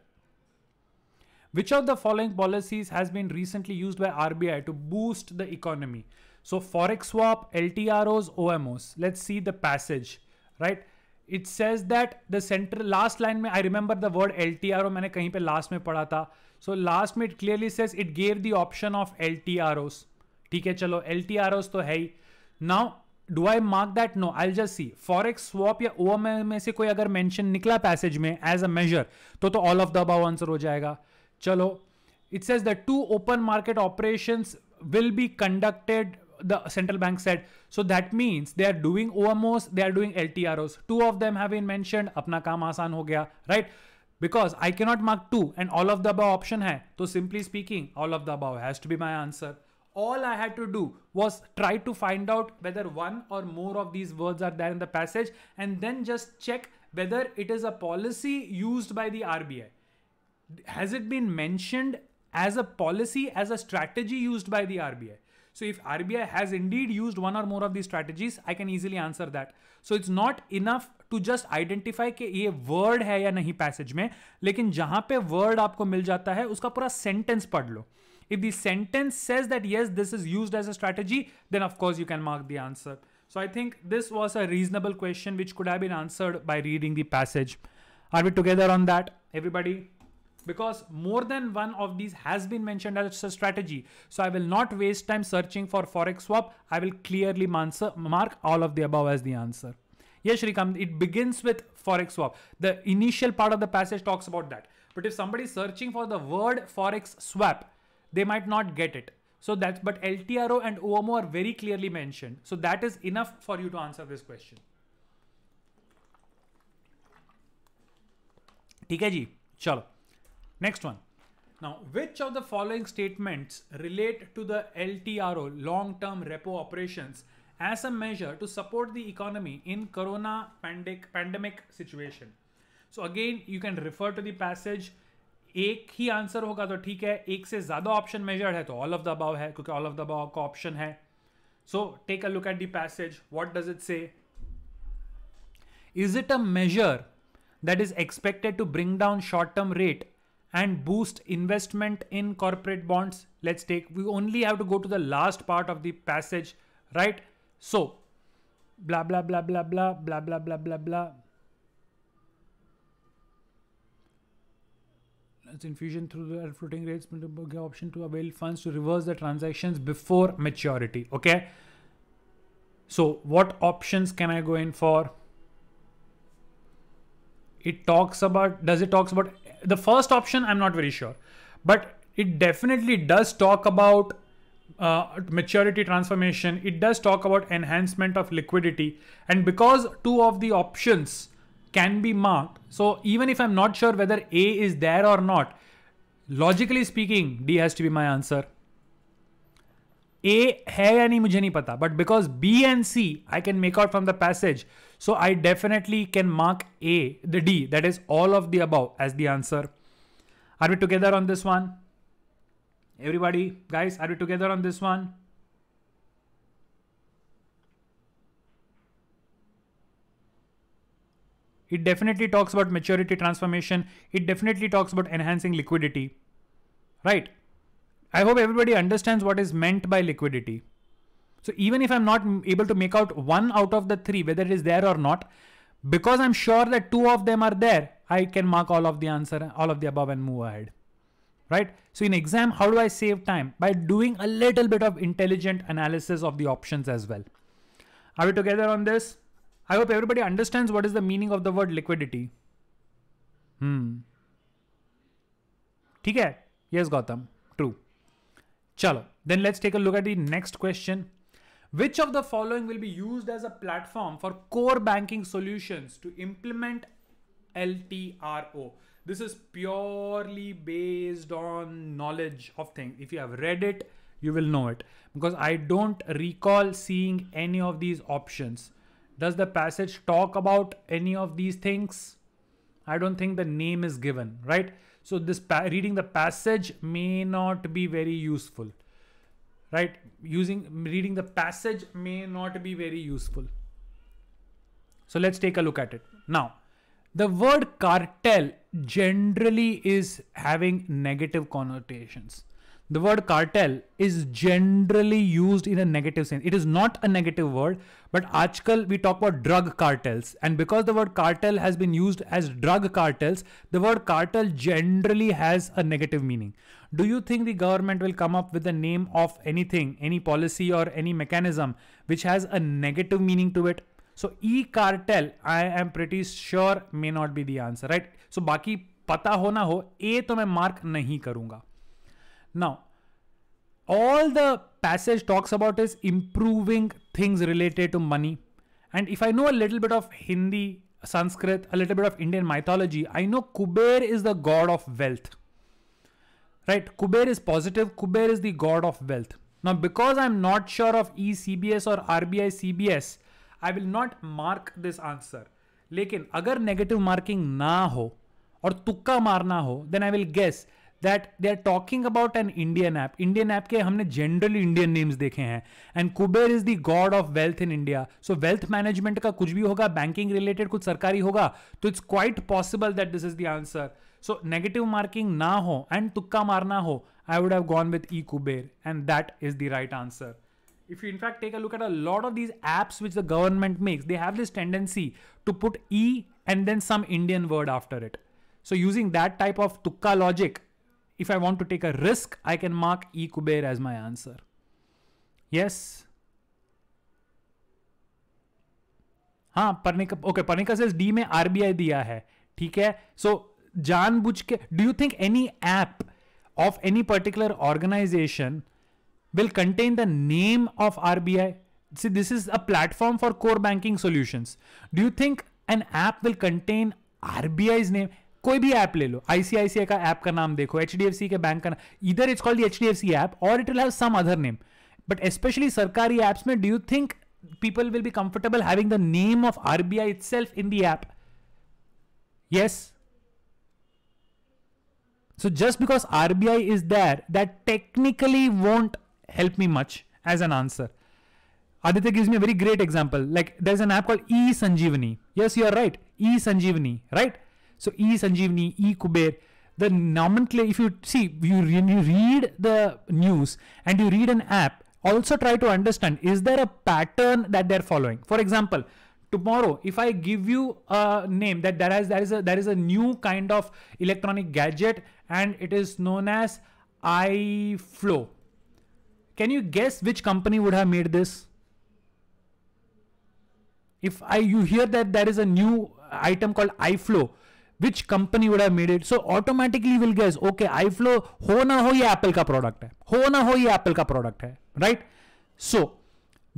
Which of the following policies has been recently used by RBI to boost the economy? So Forex swap, LTROs, OMOs. Let's see the passage, right? It says that the central last line में I remember the word LTRO मैंने कहीं पे last में पढ़ा था. So last में it clearly says it gave the option of LTROs. ठीक है चलो LTROs तो है ही. Now do I mark that no I just see forex swap या ओ में से कोई अगर मेंशन निकला पैसेज में एज अ मेजर तो तो all of the above answer हो जाएगा चलो it says the two open market operation will be conducted the central bank said. So that means they are doing OMOs, they are doing LTROs. Two of them have been mentioned. Apna kaam aasan ho gaya, right? Because I cannot mark two and all of the above option hai. So simply speaking, all of the above has to be my answer. All I had to do was try to find out whether one or more of these words are there in the passage and then just check whether it is a policy used by the RBI. Has it been mentioned as a policy, as a strategy used by the RBI? So if RBI has indeed used one or more of these strategies, I can easily answer that. So it's not enough to just identify कि ये word है या नहीं passage में, लेकिन जहाँ पे word आपको मिल जाता है, उसका पूरा sentence पढ़ If the sentence says that yes, this is used as a strategy, then of course you can mark the answer. So I think this was a reasonable question which could have been answered by reading the passage. Are we together on that, everybody? because more than one of these has been mentioned as a strategy. So I will not waste time searching for Forex swap. I will clearly answer, mark all of the above as the answer. Yes, Shrikant, it begins with Forex swap. The initial part of the passage talks about that. But if somebody is searching for the word Forex swap, they might not get it. So that's, but LTRO and OMO are very clearly mentioned. So that is enough for you to answer this question. Okay, है चलो Next one. Now, which of the following statements relate to the LTRO, long-term repo operations, as a measure to support the economy in corona pandemic, pandemic situation? So again, you can refer to the passage. एक ही answer होगा तो ठीक है एक से ज़्यादा option measured है तो ऑल ऑफ द अबाव है क्योंकि ऑल ऑफ द अबाव का ऑप्शन है so take a look at the passage what does it say is it a measure that is expected to bring down short term rate and boost investment in corporate bonds. Let's take, we only have to go to the last part of the passage, right? So, blah, blah, blah, blah, blah, blah, blah, blah, blah, blah. It's infusion through the floating rates option to avail funds to reverse the transactions before maturity. Okay. So what options can I go in for? It talks about, does it talks about the first option i'm not very sure but it definitely does talk about uh, maturity transformation it does talk about enhancement of liquidity and because two of the options can be marked so even if i'm not sure whether a is there or not logically speaking d has to be my answer a है या नहीं मुझे नहीं पता but because B and C I can make out from the passage so I definitely can mark A the D that is all of the above as the answer are we together on this one everybody guys are we together on this one It definitely talks about maturity transformation. It definitely talks about enhancing liquidity. Right? I hope everybody understands what is meant by liquidity. So even if I'm not able to make out one out of the three, whether it is there or not, because I'm sure that two of them are there, I can mark all of the answer, all of the above and move ahead. Right? So in exam, how do I save time? By doing a little bit of intelligent analysis of the options as well. Are we together on this? I hope everybody understands what is the meaning of the word liquidity. Hmm. ठीक है? Yes, Gautam. Chalo. Then let's take a look at the next question. Which of the following will be used as a platform for core banking solutions to implement LTRO? This is purely based on knowledge of things. If you have read it, you will know it because I don't recall seeing any of these options. Does the passage talk about any of these things? I don't think the name is given, right? So this reading the passage may not be very useful, right? Using reading the passage may not be very useful. So let's take a look at it now. The word cartel generally is having negative connotations the word cartel is generally used in a negative sense. It is not a negative word, but Aajkal we talk about drug cartels. And because the word cartel has been used as drug cartels, the word cartel generally has a negative meaning. Do you think the government will come up with the name of anything, any policy or any mechanism which has a negative meaning to it? So E cartel, I am pretty sure may not be the answer, right? So baki pata ho na ho, A to main mark nahi karunga. Now, all the passage talks about is improving things related to money. And if I know a little bit of Hindi, Sanskrit, a little bit of Indian mythology, I know Kuber is the god of wealth. Right? Kuber is positive, Kuber is the god of wealth. Now, because I'm not sure of ECBS or RBI CBS, I will not mark this answer. लेकिन अगर negative marking ना हो और तुक्का मारना हो then I will guess that they are talking about an Indian app. Indian app के हमने generally Indian names देखे हैं and Kuber is the god of wealth in India. So wealth management का कुछ भी होगा banking related कुछ सरकारी होगा तो it's quite possible that this is the answer. So negative marking ना हो and तुक्का मारना हो I would have gone with E Kuber and that is the right answer. If you in fact take a look at a lot of these apps which the government makes, they have this tendency to put E and then some Indian word after it. So using that type of tukka logic, If I want to take a risk, I can mark E Kuber as my answer. Yes. हाँ Parnika okay Parnika से D में RBI दिया है ठीक है सो so, जानबूझ के do you think any app of any particular organisation will contain the name of RBI. See, this is a platform for core banking solutions. Do you think an app will contain RBI's name? कोई भी app ले लो ICIC का app का नाम देखो H के bank का नाम इधर it's called H D F C app और it will have some other name but specially सरकारी एप्स में do you think people will be comfortable having the name of RBI itself in the app yes so just because RBI is there that technically won't help me much as an answer Aditya gives me very great example like there is an app call E Sanjeevani yes you are right E Sanjeevani right right? E So E Sanjeevani, E Kuber, the nomenclature, if you see, you, you read the news and you read an app, also try to understand, is there a pattern that they're following? For example, tomorrow if i give you a name that there is there is a there is a new kind of electronic gadget and it is known as iflow can you guess which company would have made this if i you hear that there is a new item called iflow which company would have made it so automatically we'll guess okay iflow ho na ho ye apple ka product hai ho na ho ye apple ka product hai right so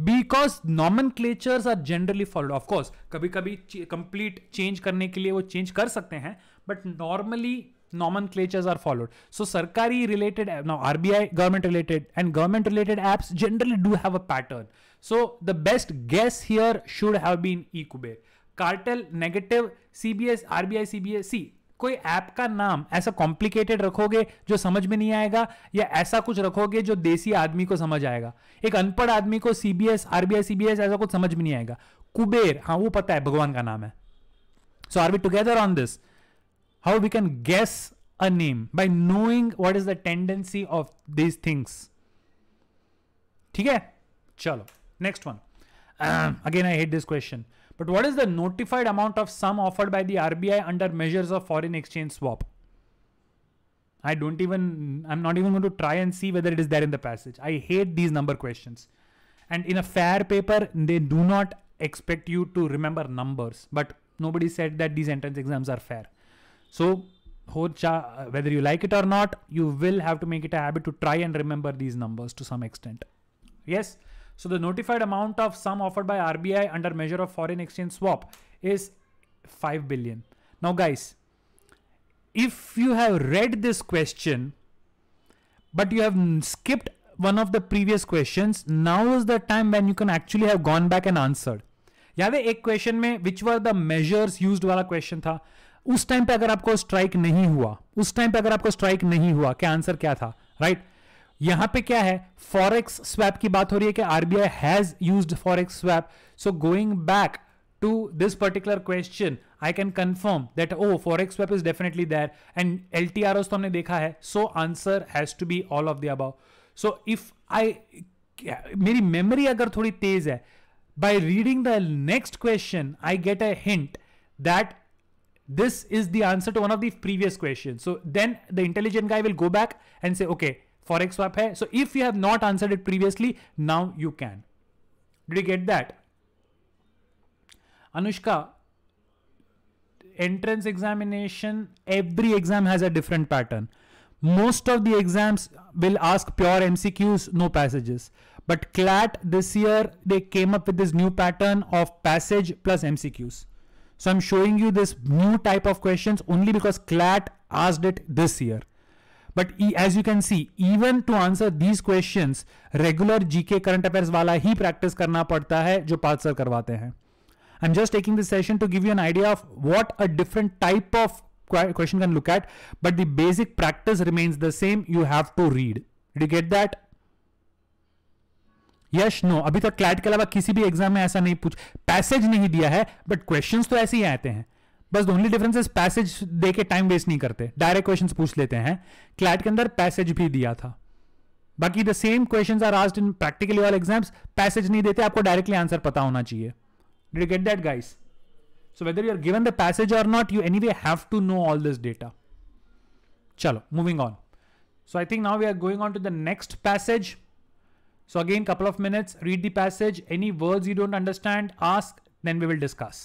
because nomenclatures are generally followed of course कभी कभी complete change करने के लिए वो change कर सकते हैं but normally nomenclatures are followed so सरकारी related RBI government related and government related apps generally do have a pattern so the best guess here should have been E Kuber cartel negative CBS RBI CBSE कोई app का नाम ऐसा complicated रखोगे जो समझ में नहीं आएगा या ऐसा कुछ रखोगे जो देसी आदमी को समझ आएगा एक अनपढ़ आदमी को सीबीएस आरबीआई सीबीएस ऐसा कुछ समझ में नहीं आएगा कुबेर हाँ वो पता है भगवान का नाम है so are we together on this how we can guess a name by knowing what is the tendency of these things ठीक है चलो next one again I hate this question But what is the notified amount of sum offered by the RBI under measures of foreign exchange swap? I don't even, I'm not even going to try and see whether it is there in the passage. I hate these number questions. And in a fair paper, they do not expect you to remember numbers, but nobody said that these entrance exams are fair. So, whether you like it or not, you will have to make it a habit to try and remember these numbers to some extent. Yes. So the notified amount of sum offered by RBI under measure of foreign exchange swap is 5 billion. Now guys, if you have read this question, but you have skipped one of the previous questions, now is the time when you can actually have gone back and answered. याद है एक question में which were the measures use वाला question था उस time पे अगर आपको स्ट्राइक नहीं हुआ उस टाइम पे अगर आपको स्ट्राइक नहीं हुआ क्या आंसर क्या था राइट right? यहां पे क्या है फॉरेक्स स्वैप की बात हो रही है कि RBI has use forex swap so going back to this particular question I can confirm that oh forex swap is definitely there and L T R तो हमने देखा है so answer has to be all of the so if I मेरी memory अगर थोड़ी तेज है by reading the next question I get a hint that this is the answer to one of the previous question so then the intelligent guy will go back and say okay okay, forex swap hai. So if you have not answered it previously, now you can. Did you get that? Anushka, entrance examination, every exam has a different pattern. Most of the exams will ask pure MCQs, no passages. But CLAT this year, they came up with this new pattern of passage plus MCQs. So I'm showing you this new type of questions only because CLAT asked it this year. But as you can see even to answer these question regular GK current affair वाला ही practice करना पड़ता है जो parcel करवाते हैं I am just taking this session to give you an idea of what a different type of question can look at but the basic practice remains the same you have to read do get that Yash no अभी तक CLAT के अलावा किसी भी exam में ऐसा नहीं पूछ पैसेज नहीं दिया है बट क्वेश्चन तो ऐसे ही आते हैं बस ओनली डिफरेंस इज पैसेज दे के टाइम वेस्ट नहीं करते डायरेक्ट क्वेश्चन पूछ लेते हैं क्लैट के अंदर पैसेज भी दिया था बाकी the same question are asked in practically all exams passage नहीं देते आपको डायरेक्टली आंसर पता होना चाहिए did get that guys so whether you are given the passage or not you anyway have to know all this data चलो moving on so I think now we are going on to the next passage so again couple of minutes read the passage any words you don't understand ask then we will discuss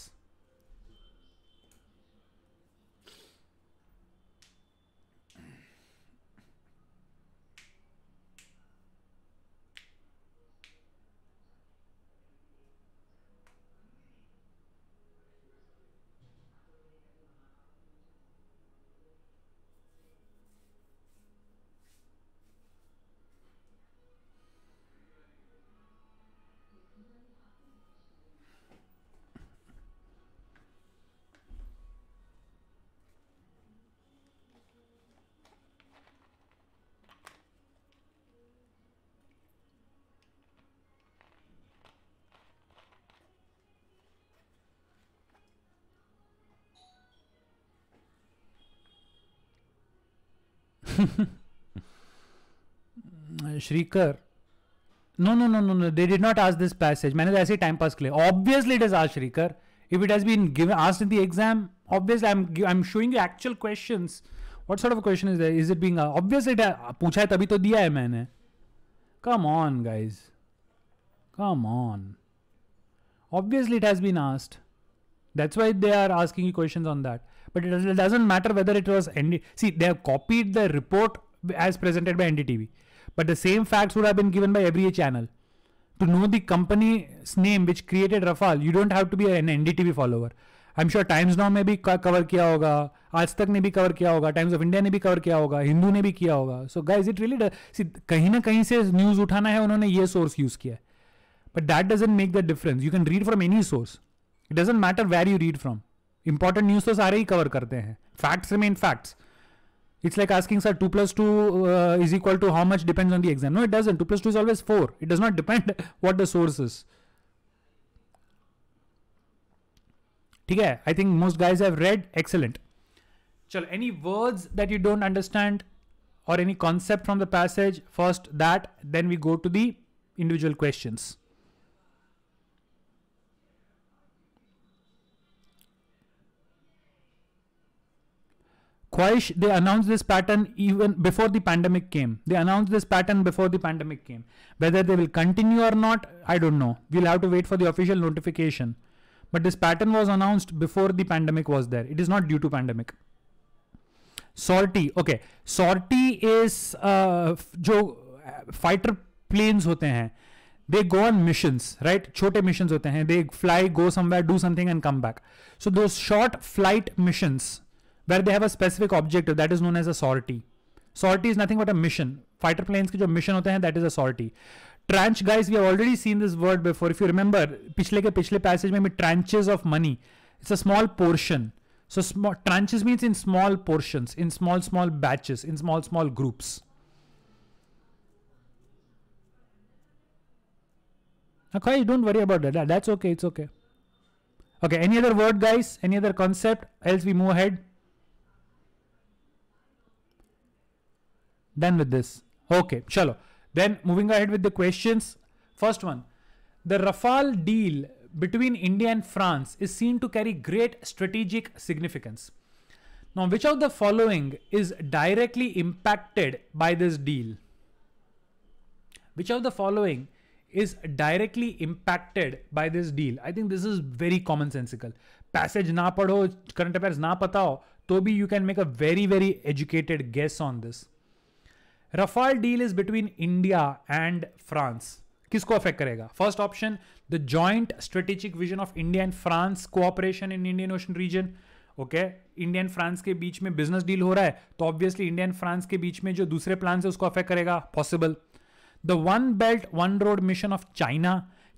Shreekar no no no no no they did not ask this passage मैंने तो ऐसे ही time pass के लिए obviously it is आज श्रीकर if it has been given आज in the exam obviously I am I am showing you actual question what sort of question is is it being obviously it पूछा है तभी तो दिया है मैंने come on guys come on obviously it has been asked that's why they are asking question on that but it doesn't matter whether it was ND. See, they have copied the report as presented by NDTV, but the same facts would have been given by every channel. To know the company's name which created Rafal, you don't have to be an NDTV follower. I'm sure Times Now may be cover kiya hoga, Aaj Tak may be cover kiya hoga, Times of India may be cover kiya hoga, Hindu may be kiya hoga. So guys, it really does. See, kahin na kahin se news uthana hai, unhone ye source use kiya. But that doesn't make the difference. You can read from any source. It doesn't matter where you read from. Important news तो सारे ही cover करते हैं facts remain facts it's like asking sir two plus two is equal to how much depends on the exam no it doesn't two plus two is always four it does not depend what the source is ठीक है I think most guys have read excellent चलो any words that you don't understand और any concept from the passage first that then we go to the individual question Quaish, they announced this pattern even before the pandemic came. They announced this pattern before the pandemic came. Whether they will continue or not, I don't know. We'll have to wait for the official notification. But this pattern was announced before the pandemic was there. It is not due to pandemic. Sortie, okay. Sortie is uh, jo uh, fighter planes hote hain. they go on missions right Chote missions hote hain. they fly go somewhere do something and come back so those short flight missions where they have a specific objective that is known as a sortie. Sortie is nothing but a mission. Fighter planes ki jo mission hote hain that is a sortie. Tranche guys, we have already seen this word before. If you remember, पिछले के पिछले passage mein भी tranches of money. It's a small portion. So small tranches means in small portions, in small small batches, in small small groups. Okay, don't worry about that. That's okay. It's okay. Okay. Any other word, guys? Any other concept? Else we move ahead. done with this okay chalo then moving ahead with the questions first one the rafale deal between india and france is seen to carry great strategic significance now, which of the following is directly impacted by this deal? Which of the following is directly impacted by this deal? I think this is very commonsensical. Passage na padho, current affairs na pata ho, to you can make a very, very educated guess on this. Rafale deal is between India and France किसको affect करेगा first option the joint strategic vision of India and France cooperation in Indian Ocean region okay India and France के बीच में business deal हो रहा है तो obviously India and France के बीच में जो दूसरे प्लान है उसको अफेक्ट करेगा possible the one belt one road mission of China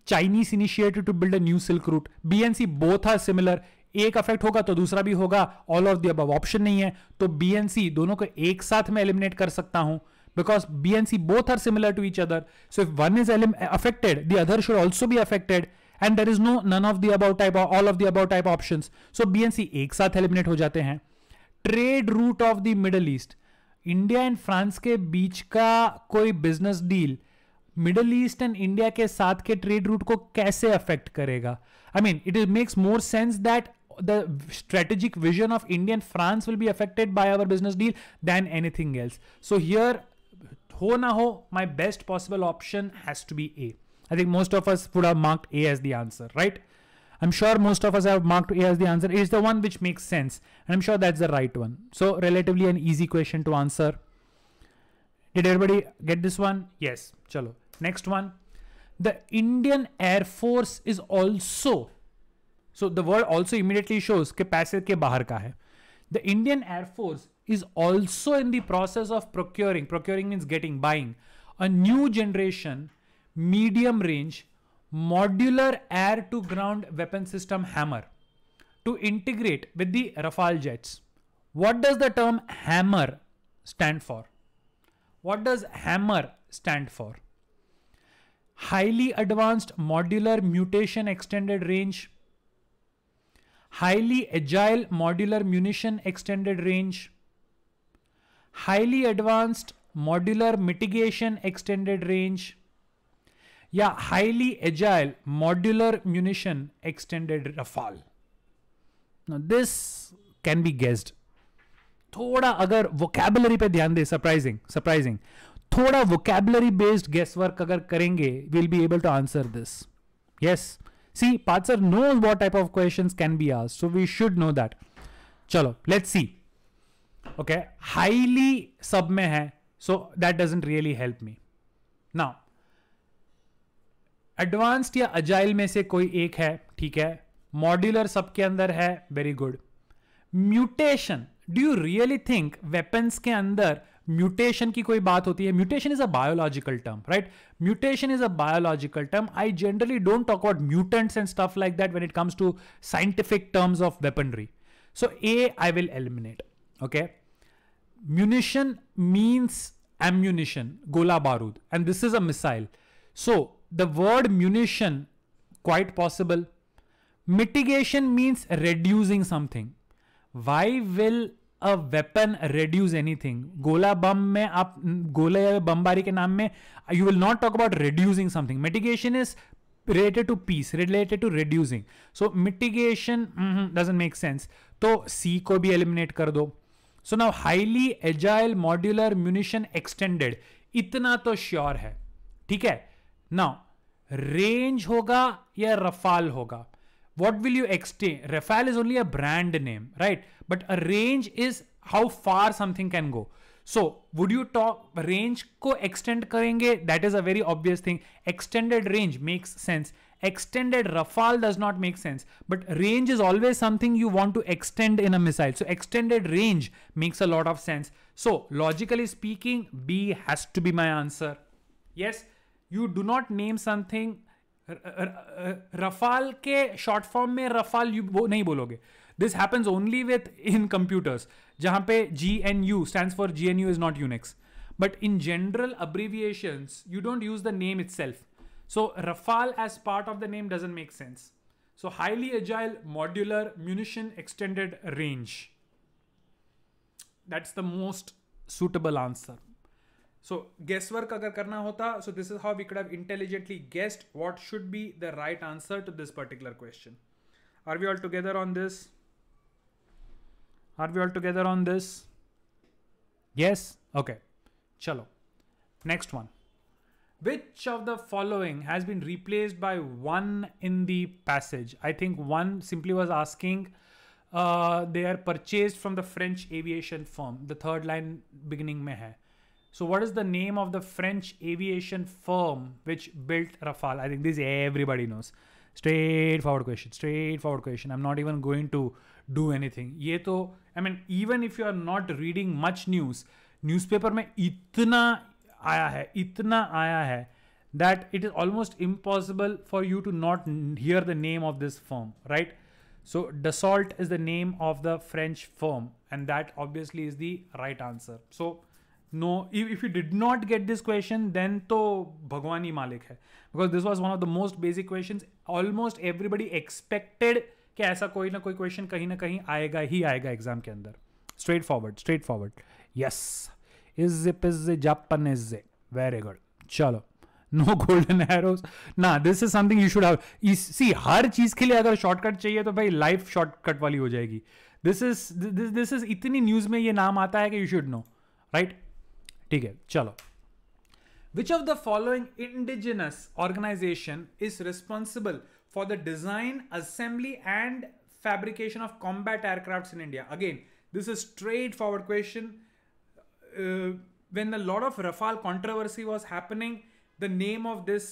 Chinese initiative to build a new silk route B and C both are similar एक अफेक्ट होगा तो दूसरा भी होगा all of the above option नहीं है तो बीएनसी दोनों को एक साथ में एलिमिनेट कर सकता हूं because B and C both are similar to each other. So if one is affected, the other should also be affected. And there is no none of the above type or all of the above type options. So B and C ek sath eliminate हो जाते हैं trade route of the Middle East India and France के बीच का कोई business deal Middle East and India के साथ के ट्रेड रूट को कैसे अफेक्ट करेगा I mean it makes more sense that the strategic vision of India and France will be affected by our business deal than anything else. So here ho na ho, my best possible option has to be A. I think most of us would have marked A as the answer, right? I'm sure most of us have marked A as the answer. It is the one which makes sense. And I'm sure that's the right one. So relatively an easy question to answer. Did everybody get this one? Yes. Chalo. Next one. The Indian Air Force is also. So the word also immediately shows ke passage ke bahar ka hai. The Indian Air Force is also in the process of procuring, procuring means getting, buying, a new generation medium range modular air to ground weapon system hammer to integrate with the Rafale jets. What does the term hammer stand for? What does hammer stand for? Highly advanced modular mutation extended range highly agile modular munition extended range, highly advanced modular mitigation extended range, या highly agile modular munition extended rafale. Now this can be guessed. थोड़ा अगर vocabulary पे ध्यान दे surprising surprising थोड़ा vocabulary based guess work अगर करेंगे will be able to answer this yes See, parser knows what type of questions can be asked. So we should know that. Chalo, let's see. Okay, highly sub mein hai. So that doesn't really help me. Now, advanced या agile में से कोई एक है ठीक है modular सबके अंदर है very good mutation do you really think weapons के अंदर म्यूटेशन की कोई बात होती है mutation is a biological term right mutation is a biological term I generally don't talk about mutants and stuff like that when it comes to scientific terms of weaponry so A I will eliminate okay munition means ammunition गोला बारूद and this is a missile so the word munition quite possible mitigation means reducing something why will a weapon reduce anything गोला bomb में आप गोले बमबारी के नाम में you will not talk about reducing something mitigation is related to peace related to reducing so mitigation doesn't make sense तो C को भी एलिमिनेट कर दो so now highly agile modular munition extended इतना तो श्योर है ठीक है नाउ रेंज होगा या रफाल होगा what will you extend Rafale is only a brand name right but a range is how far something can go so would you talk range ko extend karenge that is a very obvious thing extended range makes sense extended Rafal does not make sense but range is always something you want to extend in a missile so extended range makes a lot of sense so logically speaking b has to be my answer yes you do not name something Rafale के short form में Rafale नहीं बोलोगे this happens only within computers जहाँ पे G N U stand for G N U is not Unix but in general abbreviation you don't use the name itself so Rafale as part of the name doesn't make sense so highly agile modular munition extended range that's the most suitable answer so guess work अगर करना होता सो this is how we could have intelligently guessed what should be the right answer to this particular question are we all together on this are we all together on this? Yes? Okay. Chalo. Next one. Which of the following has been replaced by one in the passage? I think one simply was asking uh, they are purchased from the French aviation firm. The third line beginning mein hai. So what is the name of the French aviation firm which built Rafale? I think this everybody knows straightforward question straightforward question i'm not even going to do anything ये तो I mean even if you are not reading much news, newspaper में इतना आया है इतना आया है that it is almost impossible for you to not hear the name of this firm, right? So Dassault is the name of the French firm, and that obviously is the right answer. So no if you did not get this question then तो भगवान ही मालिक है because this was one of the most basic question almost everybody expected कि ऐसा कोई ना कोई क्वेश्चन कहीं ना कहीं आएगा ही आएगा एग्जाम के अंदर straightforward straightforward yes is is Japan is very good चलो नो गोल्डन एरोज ना this is something you should have see हर चीज के लिए अगर शॉर्टकट चाहिए तो भाई लाइफ शॉर्टकट वाली हो जाएगी दिस इज दिस इज इतनी न्यूज में ये नाम आता है कि यू शुड नो राइट ठीक है Which of the following indigenous organization is responsible for the design, assembly, and fabrication of combat aircrafts in India? Again, this is straightforward question. Uh, when a lot of Rafal controversy was happening, the name of this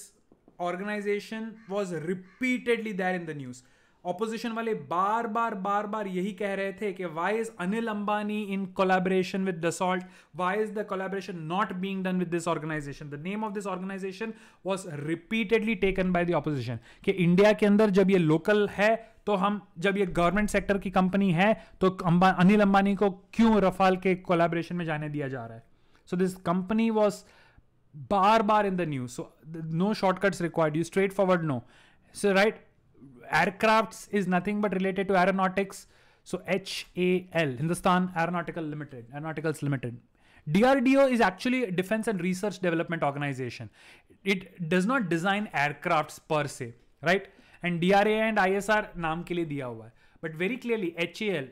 organization was repeatedly there in the news. Opposition वाले बार बार बार बार यही कह रहे थे कि why is Anil Ambani in collaboration with Dassault why is the collaboration not being done with this organisation the name of this organisation was repeatedly taken by the opposition कि India के अंदर जब ये लोकल है तो हम जब ये गवर्नमेंट सेक्टर की कंपनी है तो अनिल अंबानी को क्यों रफाल के कोलाबरेशन में जाने दिया जा रहा है सो दिस कंपनी वॉज बार बार in the news so no shortcuts required you straightforward no so right aircrafts is nothing but related to aeronautics. So HAL, Hindustan Aeronautical Limited, Aeronauticals Limited. DRDO is actually Defense and Research Development Organization. It does not design aircrafts per se, right? And DRA and ISR नाम के लिए diya hua. But very clearly HAL,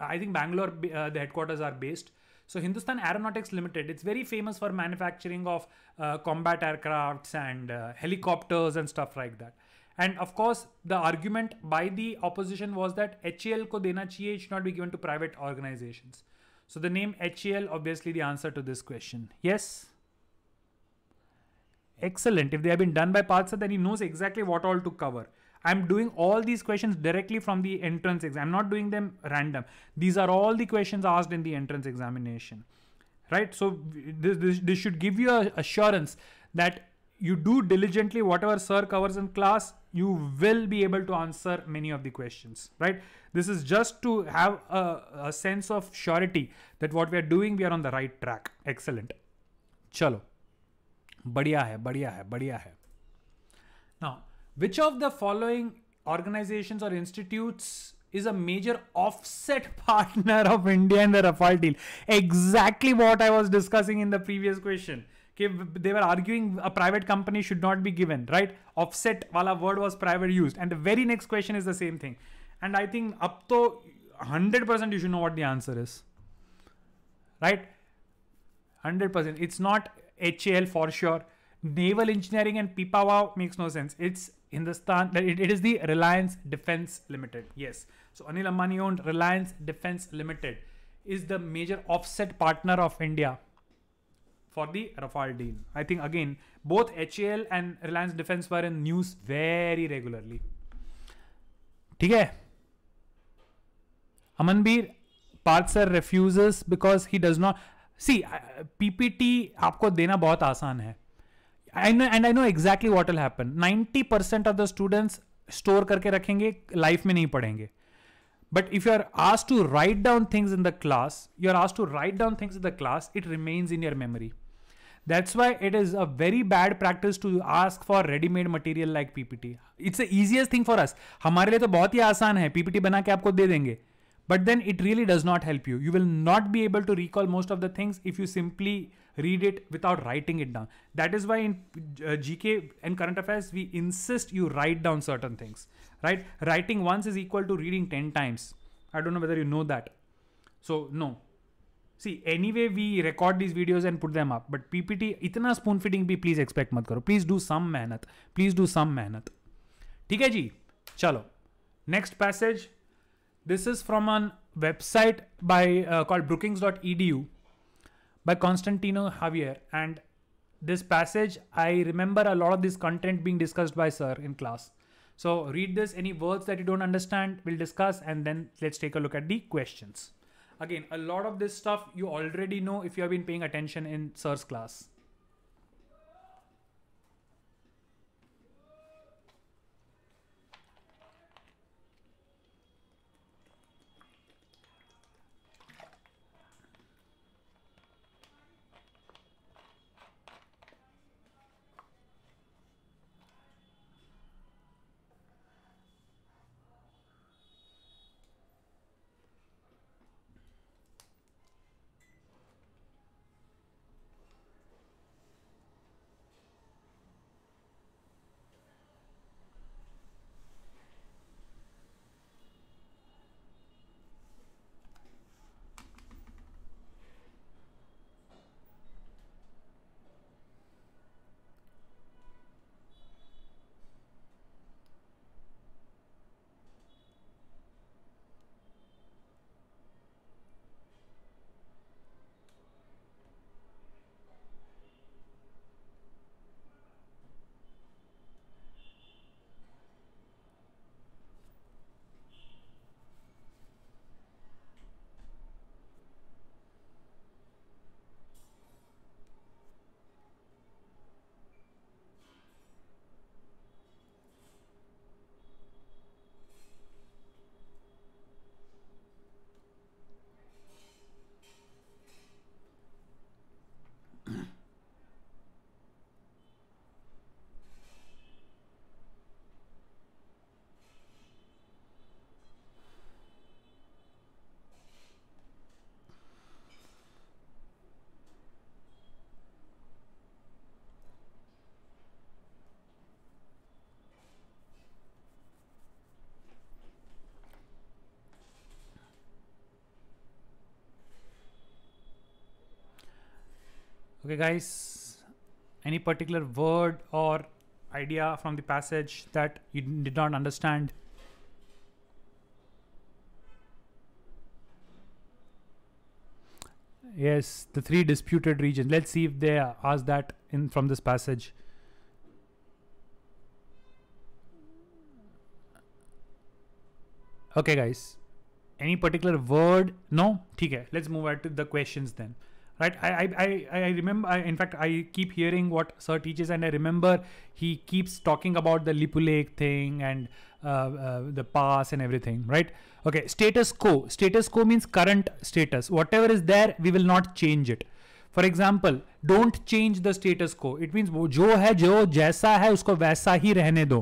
I think Bangalore, uh, the headquarters are based. So Hindustan Aeronautics Limited, it's very famous for manufacturing of uh, combat aircrafts and uh, helicopters and stuff like that. And of course, the argument by the opposition was that HAL ko dena chahiye, should not be given to private organizations. So the name HAL, obviously the answer to this question. Yes? Excellent. If they have been done by Palsa, then he knows exactly what all to cover. I'm doing all these questions directly from the entrance exam. I'm not doing them random. These are all the questions asked in the entrance examination. Right? So this, this, this should give you a assurance that you do diligently whatever sir covers in class, you will be able to answer many of the questions, right? This is just to have a, a sense of surety that what we are doing, we are on the right track. Excellent. Chalo. Badia hai, badia hai, badia hai. Now, which of the following organizations or institutes is a major offset partner of India in the Rafale deal? Exactly what I was discussing in the previous question कि they were arguing a private company should not be given right offset वाला word was private use and the very next question is the same thing and I think अब तो hundred percent you should know what the answer is right hundred percent it's not H A L for sure naval engineering and pipawa makes no sense it's hindustan it is the reliance defense limited yes so anil ambani owned reliance defense limited is the major offset partner of india for the Rafale deal. I think again, both HAL and Reliance Defense were in news very regularly. ठीक है Amanbir Parth sir refuse because he does not see PPT आपको देना बहुत आसान है I know and I know exactly what will happen ninety percent of the students store करके रखेंगे life में नहीं पढ़ेंगे but if you are asked to write down things in the class you are asked to write down things in the class it remains in your memory That's why it is a very bad practice to ask for ready-made material like PPT. It's the easiest thing for us. हमारे लिए तो बहुत ही आसान है PPT बना के आपको दे देंगे but then it really does not help you. You will not be able to recall most of the things if you simply read it without writing it down. That is why in uh, GK and current affairs, we insist you write down certain things, right? Writing once is equal to reading 10 times. I don't know whether you know that. So, no, see anyway we record these videos and put them up but ppt itna spoon fitting भी please expect मत करो please do some मेहनत please do some मेहनत ठीक है जी चलो next passage this is from a website by uh, called brookings.edu by Constantino Javier and this passage I remember a lot of this content being discussed by sir in class so read this any words that you don't understand we'll discuss and then let's take a look at the questions Again, a lot of this stuff you already know if you have been paying attention in Sir's class. Okay, guys, any particular word or idea from the passage that you did not understand? Yes, the three disputed regions. Let's see if they ask that in from this passage. Okay, guys. Any particular word? No? Okay, let's move on to the questions then right I, I i i remember in fact i keep hearing what sir teaches and i remember he keeps talking about the lipulake thing and uh, uh, the pass and everything right okay status quo status quo means current status whatever is there we will not change it for example don't change the status quo it means jo hai jo jaisa hai usko waisa hi rehne do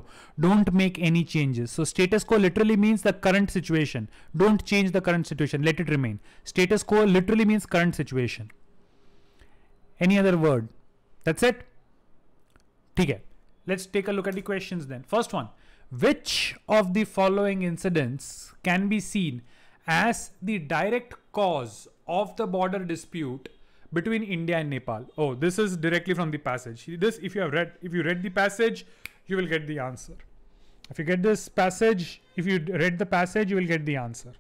don't make any changes so status quo literally means the current situation don't change the current situation let it remain status quo literally means current situation any other word. That's it. Okay. Let's take a look at the questions then. First one, which of the following incidents can be seen as the direct cause of the border dispute between India and Nepal? Oh, this is directly from the passage. This, if you have read, if you read the passage, you will get the answer. If you get this passage, if you read the passage, you will get the answer.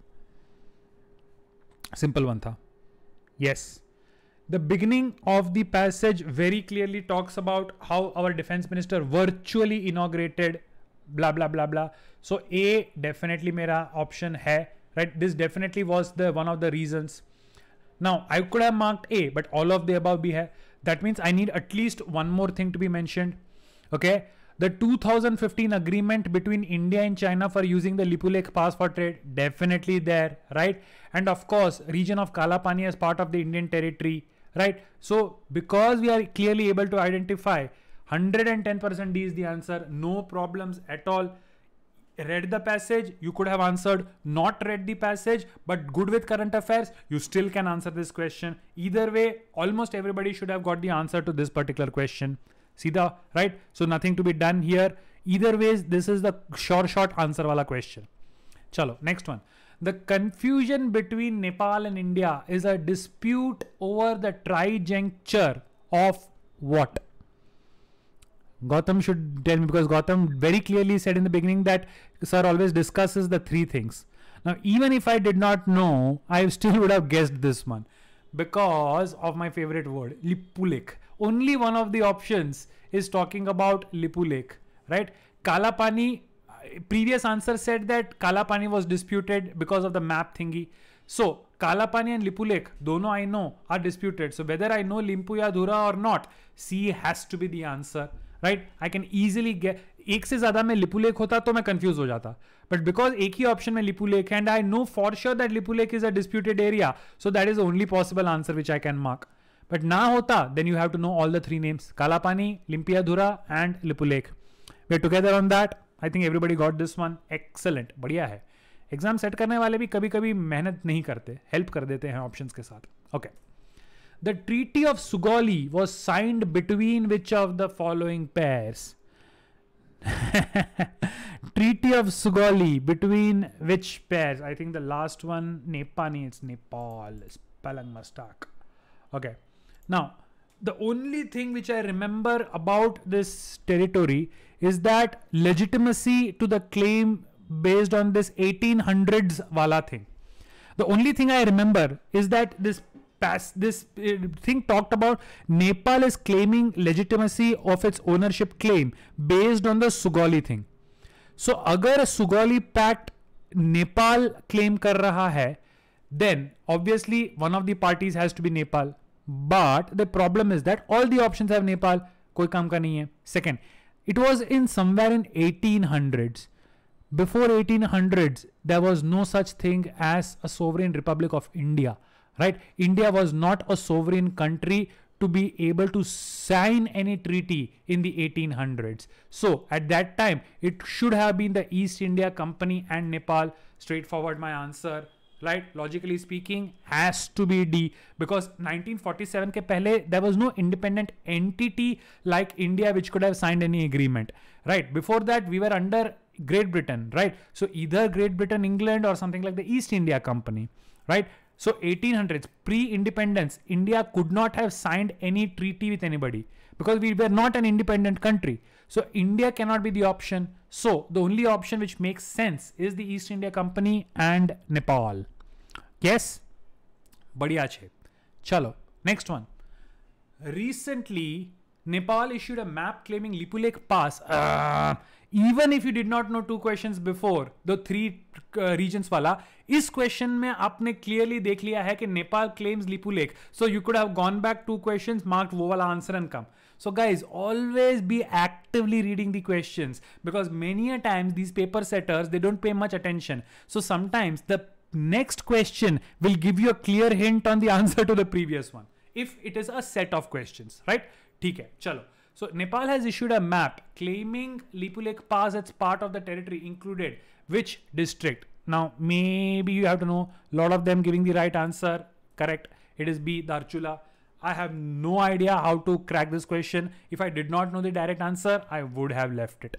Simple one tha. Yes. The beginning of the passage very clearly talks about how our defense minister virtually inaugurated blah blah blah blah. So A definitely mera option hai, right? This definitely was the one of the reasons. Now I could have marked A, but all of the above be hai. That means I need at least one more thing to be mentioned. Okay. The 2015 agreement between India and China for using the Lipulekh Pass for trade definitely there, right? And of course, region of Kalapani as part of the Indian territory right? So because we are clearly able to identify 110% D is the answer, no problems at all. Read the passage, you could have answered not read the passage, but good with current affairs, you still can answer this question. Either way, almost everybody should have got the answer to this particular question. See the right? So nothing to be done here. Either ways, this is the sure shot answer wala question. Chalo, next one. The confusion between Nepal and India is a dispute over the trijuncture of what? Gotham should tell me because Gotham very clearly said in the beginning that sir always discusses the three things. Now, even if I did not know, I still would have guessed this one because of my favorite word, Lipulek. Only one of the options is talking about Lipulek, right? Kalapani previous answer said that Kalapani was disputed because of the map thingy. So Kalapani and Lipulek, dono I know are disputed. So whether I know Limpu ya Dhura or not, C has to be the answer. Right I can easily get एक से ज्यादा में Lipu lake होता तो मैं confuse हो जाता but because एक ही ऑप्शन में Lipulekh and I know for sure that Lipulekh is a disputed area so that is only possible answer which I can mark but ना होता then you have to know all the three names Kalapani Limpiyadhura and Lipulekh way together on that I think everybody got this one excellent बढ़िया है exam set करने वाले भी कभी कभी मेहनत नहीं करते हेल्प कर देते हैं ऑप्शन के साथ okay the treaty of Sugauli was signed between which of the following pairs treaty of sugali between which pairs i think the last one nepani it's nepal spelling mistake okay now the only thing which i remember about this territory is that legitimacy to the claim based on this 1800s wala thing. The only thing I remember is that this past this uh, thing talked about Nepal is claiming legitimacy of its ownership claim based on the Sugali thing. So अगर Sugali pact Nepal claim kar raha hai, then obviously one of the parties has to be Nepal. But the problem is that all the options have Nepal. कोई काम नहीं है. Second, it was in somewhere in 1800s. Before 1800s, there was no such thing as a sovereign republic of India, right? India was not a sovereign country to be able to sign any treaty in the 1800s. So at that time, it should have been the East India Company and Nepal. Straightforward, my answer right logically speaking has to be d because 1947 ke pehle there was no independent entity like india which could have signed any agreement right before that we were under great britain right so either great britain england or something like the east india company right so 1800s pre-independence india could not have signed any treaty with anybody because we were not an independent country so india cannot be the option so the only option which makes sense is the east india company and nepal yes બઢિયા છે ચલો next one recently Nepal issued a map claiming Lipulek Pass. Uh, even if you did not know two questions before, the three uh, इस question में आपने clearly देख लिया है कि Nepal claims Lipulekh so you could have gone back to questions marked वो वाला answer and come so guys always be actively reading the questions because many a times these paper setters they don't pay much attention so sometimes the next question will give you a clear hint on the answer to the previous one if it is a set of questions right theek hai chalo so nepal has issued a map claiming lipulek pass as part of the territory included which district now maybe you have to know a lot of them giving the right answer correct it is b darchula I have no idea how to crack this question. If I did not know the direct answer, I would have left it.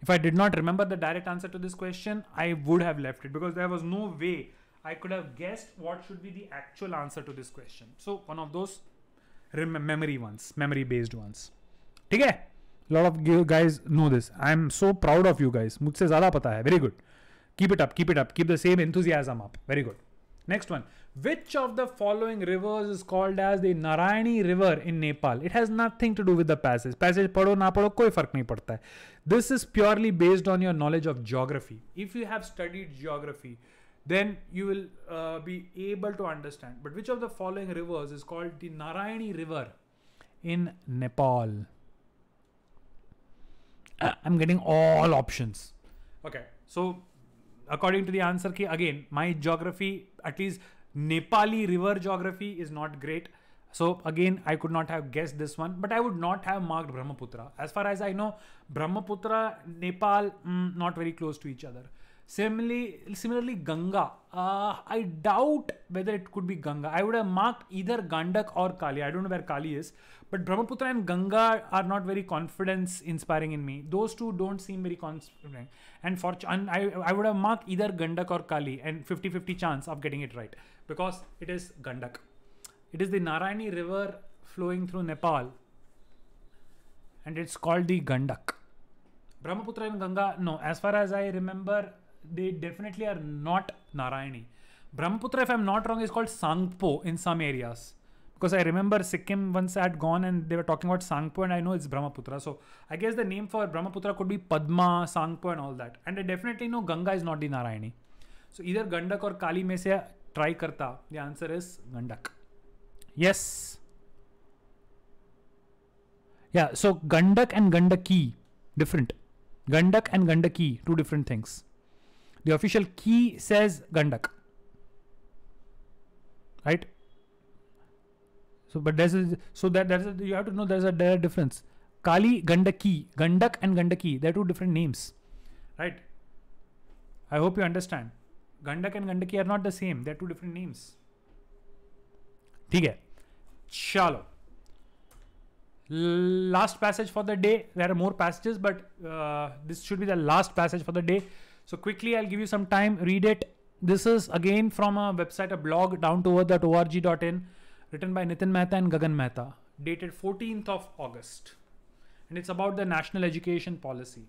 If I did not remember the direct answer to this question, I would have left it because there was no way I could have guessed what should be the actual answer to this question. So one of those rem- memory ones, memory based ones. Okay, A lot of you guys know this. I am so proud of you guys. मुझसे ज़्यादा पता है. Very good. Keep it up. Keep it up. Keep the same enthusiasm up. Very good. Next one. Which of the following rivers is called as the Narayani River in Nepal? It has nothing to do with the passage. Passage padho na padho koi fark nahi padta. This is purely based on your knowledge of geography. If you have studied geography, then you will uh, be able to understand. But which of the following rivers is called the Narayani River in Nepal? I'm getting all options. Okay, so according to the answer key, again, my geography, at least Nepali river geography is not great. So again, I could not have guessed this one, but I would not have marked Brahmaputra. As far as I know, Brahmaputra, Nepal, mm, not very close to each other. Similarly, similarly Ganga. Uh, I doubt whether it could be Ganga. I would have marked either Gandak or Kali. I don't know where Kali is, but Brahmaputra and Ganga are not very confidence inspiring in me. Those two don't seem very confident. And for and I, I would have marked either Gandak or Kali and 50-50 chance of getting it right because it is Gandak. It is the Narayani river flowing through Nepal and it's called the Gandak. Brahmaputra and Ganga, no, as far as I remember, they definitely are not Narayani. Brahmaputra, if I'm not wrong, is called Sangpo in some areas. Because I remember Sikkim once had gone and they were talking about Sangpo, and I know it's Brahmaputra. So I guess the name for Brahmaputra could be Padma, Sangpo, and all that. And I definitely know Ganga is not the Narayani. So either Gandak or Kali may say try karta. The answer is Gandak. Yes. Yeah, so Gandak and Gandaki, different. Gandak and Gandaki, two different things. The official key says Gandak. Right? So, but there's a, so that there's a, you have to know there's a direct difference. Kali Gandaki, Gandak and Gandaki, they're two different names, right? I hope you understand. Gandak and Gandaki are not the same; they're two different names. ठीक है, चलो. Last passage for the day. There are more passages, but uh, this should be the last passage for the day. So quickly, I'll give you some time, read it. This is again from a website, a blog down to that org.in, written by Nitin Mehta and Gagan Mehta, dated 14th of August. And it's about the national education policy.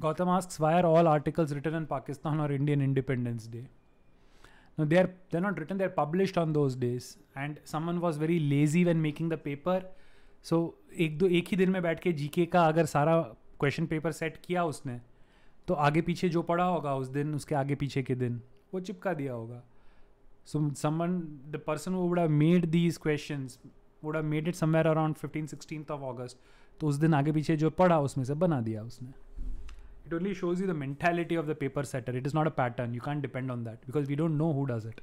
Gautam asks, why are all articles written in Pakistan or Indian Independence Day? No, they are they're not written; they're published on those days. And someone was very lazy when making the paper, so एक दो एक ही दिन में बैठ के GK का अगर सारा क्वेश्चन पेपर सेट किया उसने तो आगे पीछे जो पढ़ा होगा उस दिन उसके आगे पीछे के दिन वो चिपका दिया होगा so someone the person would have made these question would have made it somewhere around fifteen sixteen of August तो उस दिन आगे पीछे जो पढ़ा उसमें से बना दिया उसने it only shows you the mentality of the paper setter it is not a pattern you can't depend on that because we don't know who does it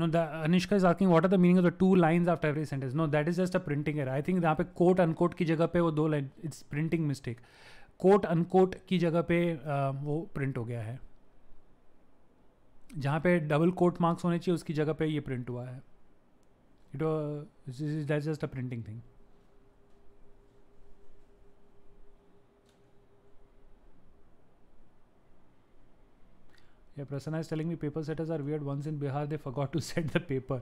no Anishka is asking what are the meaning of the two line of every sentence no that is just a printing error I think यहाँ पे quote unquote की जगह पे वो दो line it's printing mistake quote unquote की जगह पे वो प्रिंट हो गया है जहाँ पे डबल कोट मार्क्स होने चाहिए उसकी जगह पे ये प्रिंट हुआ है it was that just a printing thing ए Prasanna is telling me paper setters are weird once in Bihar they forgot to set the paper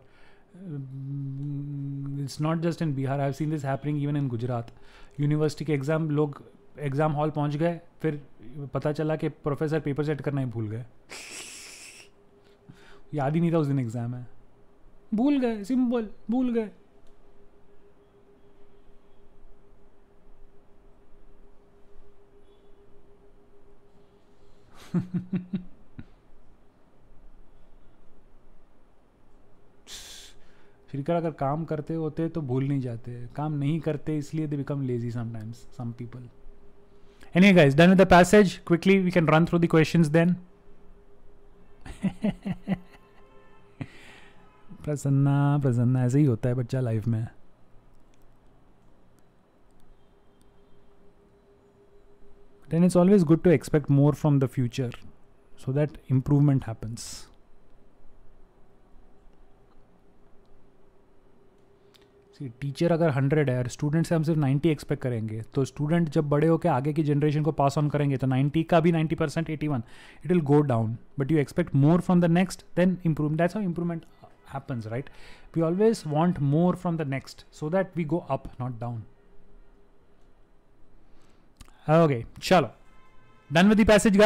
it's not just in Bihar I have seen this happening even in Gujarat university के exam लोग exam hall पहुंच गए फिर पता चला कि professor paper set करना ही भूल गए याद ही नहीं था उस दिन एग्जाम है भूल गए सिंपल भूल गए फिर कर अगर काम करते होते तो भूल नहीं जाते काम नहीं करते इसलिए they become lazy sometimes some people any guys done with the passage quickly we can run through the question then Prasanna Prasanna ऐसे ही होता है बच्चा लाइफ में then it's always good to expect more from the future so that improvement happens teacher अगर hundred है और student से हम सिर्फ नाइन्टी एक्सपेक्ट करेंगे तो स्टूडेंट जब बड़े होकर आगे की जनरेशन को पास ऑन करेंगे तो नाइन्टी का भी ninety percent eighty one it will go down but you expect more from the next then improve that's how improvement happens right we always want more from the next so that we go up not down okay चलो done with the passage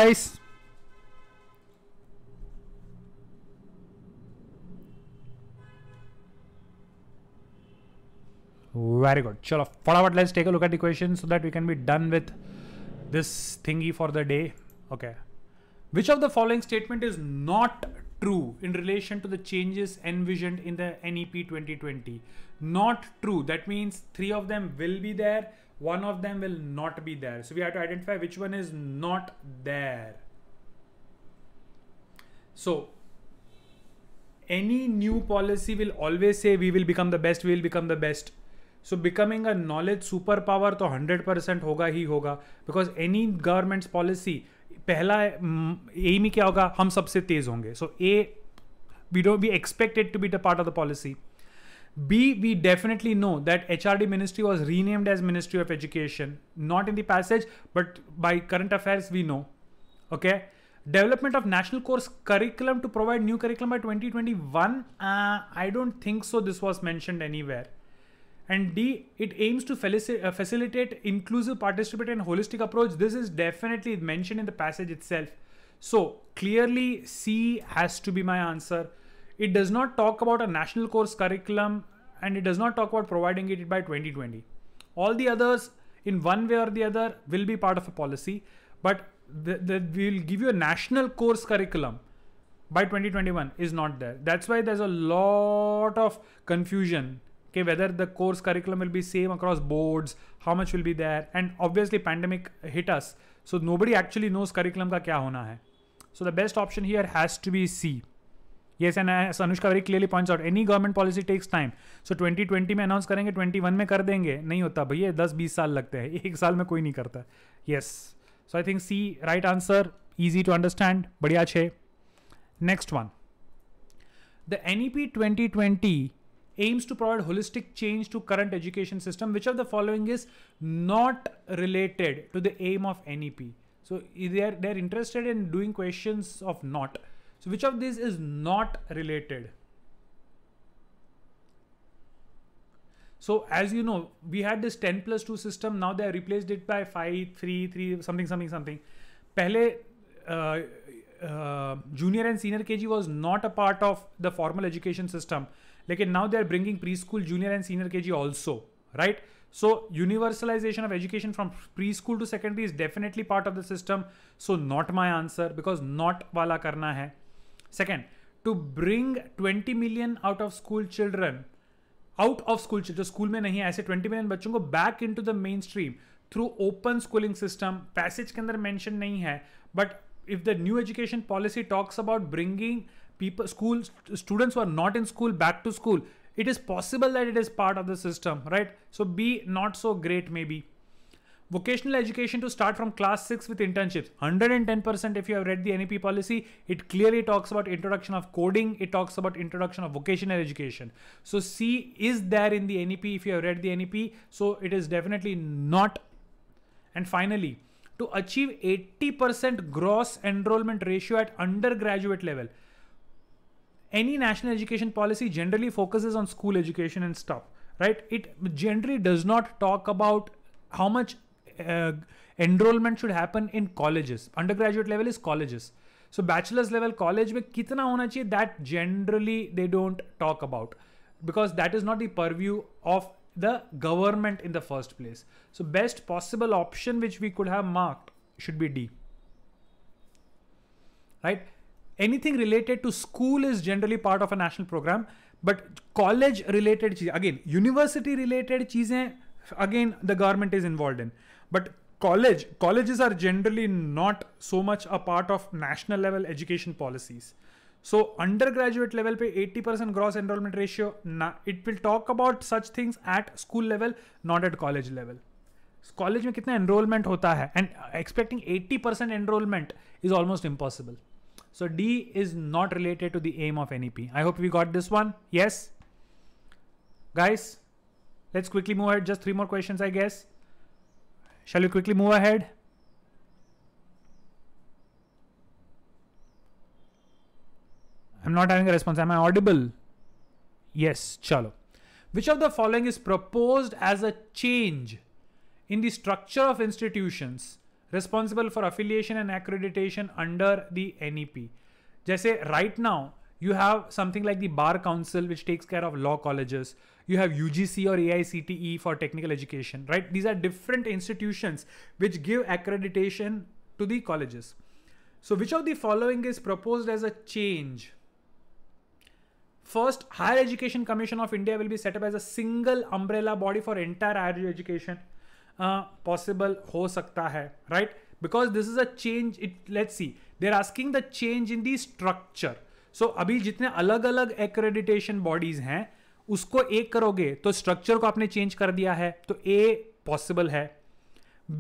very good chalo forward let's take a look at the question so that we can be done with this thingy for the day okay which of the following statement is not true in relation to the changes envisioned in the NEP 2020 not true that means three of them will be there one of them will not be there so we have to identify which one is not there so any new policy will always say we will become the best we will become the best so becoming a knowledge superpower तो hundred percent होगा ही होगा because any government's policy पहला aim ही क्या होगा हम सबसे तेज होंगे so A we don't be expected to be the part of the policy B, we definitely know that HRD ministry was renamed as Ministry of Education. Not in the passage, but by current affairs, we know. Okay. Development of national course curriculum to provide new curriculum by 2021. Uh, I don't think so. This was mentioned anywhere. and D, it aims to uh, facilitate inclusive, participatory, and holistic approach. This is definitely mentioned in the passage itself. So clearly, C has to be my answer. It does not talk about a national course curriculum and it does not talk about providing it by 2020. All the others, in one way or the other, will be part of a policy, but the, the, we will give you a national course curriculum by 2021 is not there. That's why there's a lot of confusion कि whether the course curriculum will be same across boards how much will be there and obviously pandemic hit us so nobody actually knows curriculum का क्या होना है so the best option here has to be C yes and as Anushka very clearly point out any government policy takes time so 2020 में announce करेंगे 21 में कर देंगे नहीं होता भैया दस बीस साल लगते हैं एक साल में कोई नहीं करता yes so I think C right answer easy to understand बढ़िया छे next one the N E P twenty twenty aims to provide holistic change to current education system which of the following is not related to the aim of nep so they're they're interested in doing questions of not so which of these is not related so as you know we had this 10 plus 2 system now they have replaced it by 5 3 3 something something something pehle uh, uh, junior and senior kg was not a part of the formal education system लेकिन now they are bringing preschool junior and senior K G also right so universalisation of education from preschool to secondary is definitely part of the system so not my answer because not वाला करना है second to bring twenty million out of school children out of school जो school में नहीं है ऐसे twenty million बच्चों को back into the mainstream through open schooling system passage के अंदर मैंशन नहीं है but if the new education policy talks about bringing people school students who are not in school back to school it is possible that it is part of the system right so be not so great maybe vocational education to start from class 6 with internships 110% if you have read the nep policy it clearly talks about introduction of coding it talks about introduction of vocational education so c is there in the nep if you have read the nep so it is definitely not and finally to achieve 80% gross enrollment ratio at undergraduate level any national education policy generally focuses on school education and stuff, right? It generally does not talk about how much uh, enrollment should happen in colleges. Undergraduate level is colleges. So bachelor's level college mein kitna hona chahiye that generally they don't talk about because that is not the purview of the government in the first place. So best possible option which we could have marked should be D. Right? anything related to school is generally part of a national program but college related again university related cheezein again the government is involved in but college colleges are generally not so much a part of national level education policies so undergraduate level pay 80% gross enrollment ratio na, it will talk about such things at school level not at college level College में कितना enrollment hota hai and expecting 80% percent enrollment is almost impossible. So D is not related to the aim of NEP. I hope we got this one. Yes. Guys, let's quickly move ahead. Just three more questions, I guess. Shall we quickly move ahead? I'm not having a response. Am I audible? Yes, chalo. Which of the following is proposed as a change in the structure of institutions responsible for affiliation and accreditation under the NEP. Jesse, right now, you have something like the Bar Council, which takes care of law colleges. You have UGC or AICTE for technical education, right? These are different institutions which give accreditation to the colleges. So, which of the following is proposed as a change? First, Higher Education Commission of India will be set up as a single umbrella body for entire higher education possible uh, हो सकता है right because this is a change it let's see they're asking the change in the structure so अभी जितने अलग अलग accreditation bodies हैं उसको ए करोगे तो स्ट्रक्चर को आपने चेंज कर दिया है तो ए पॉसिबल है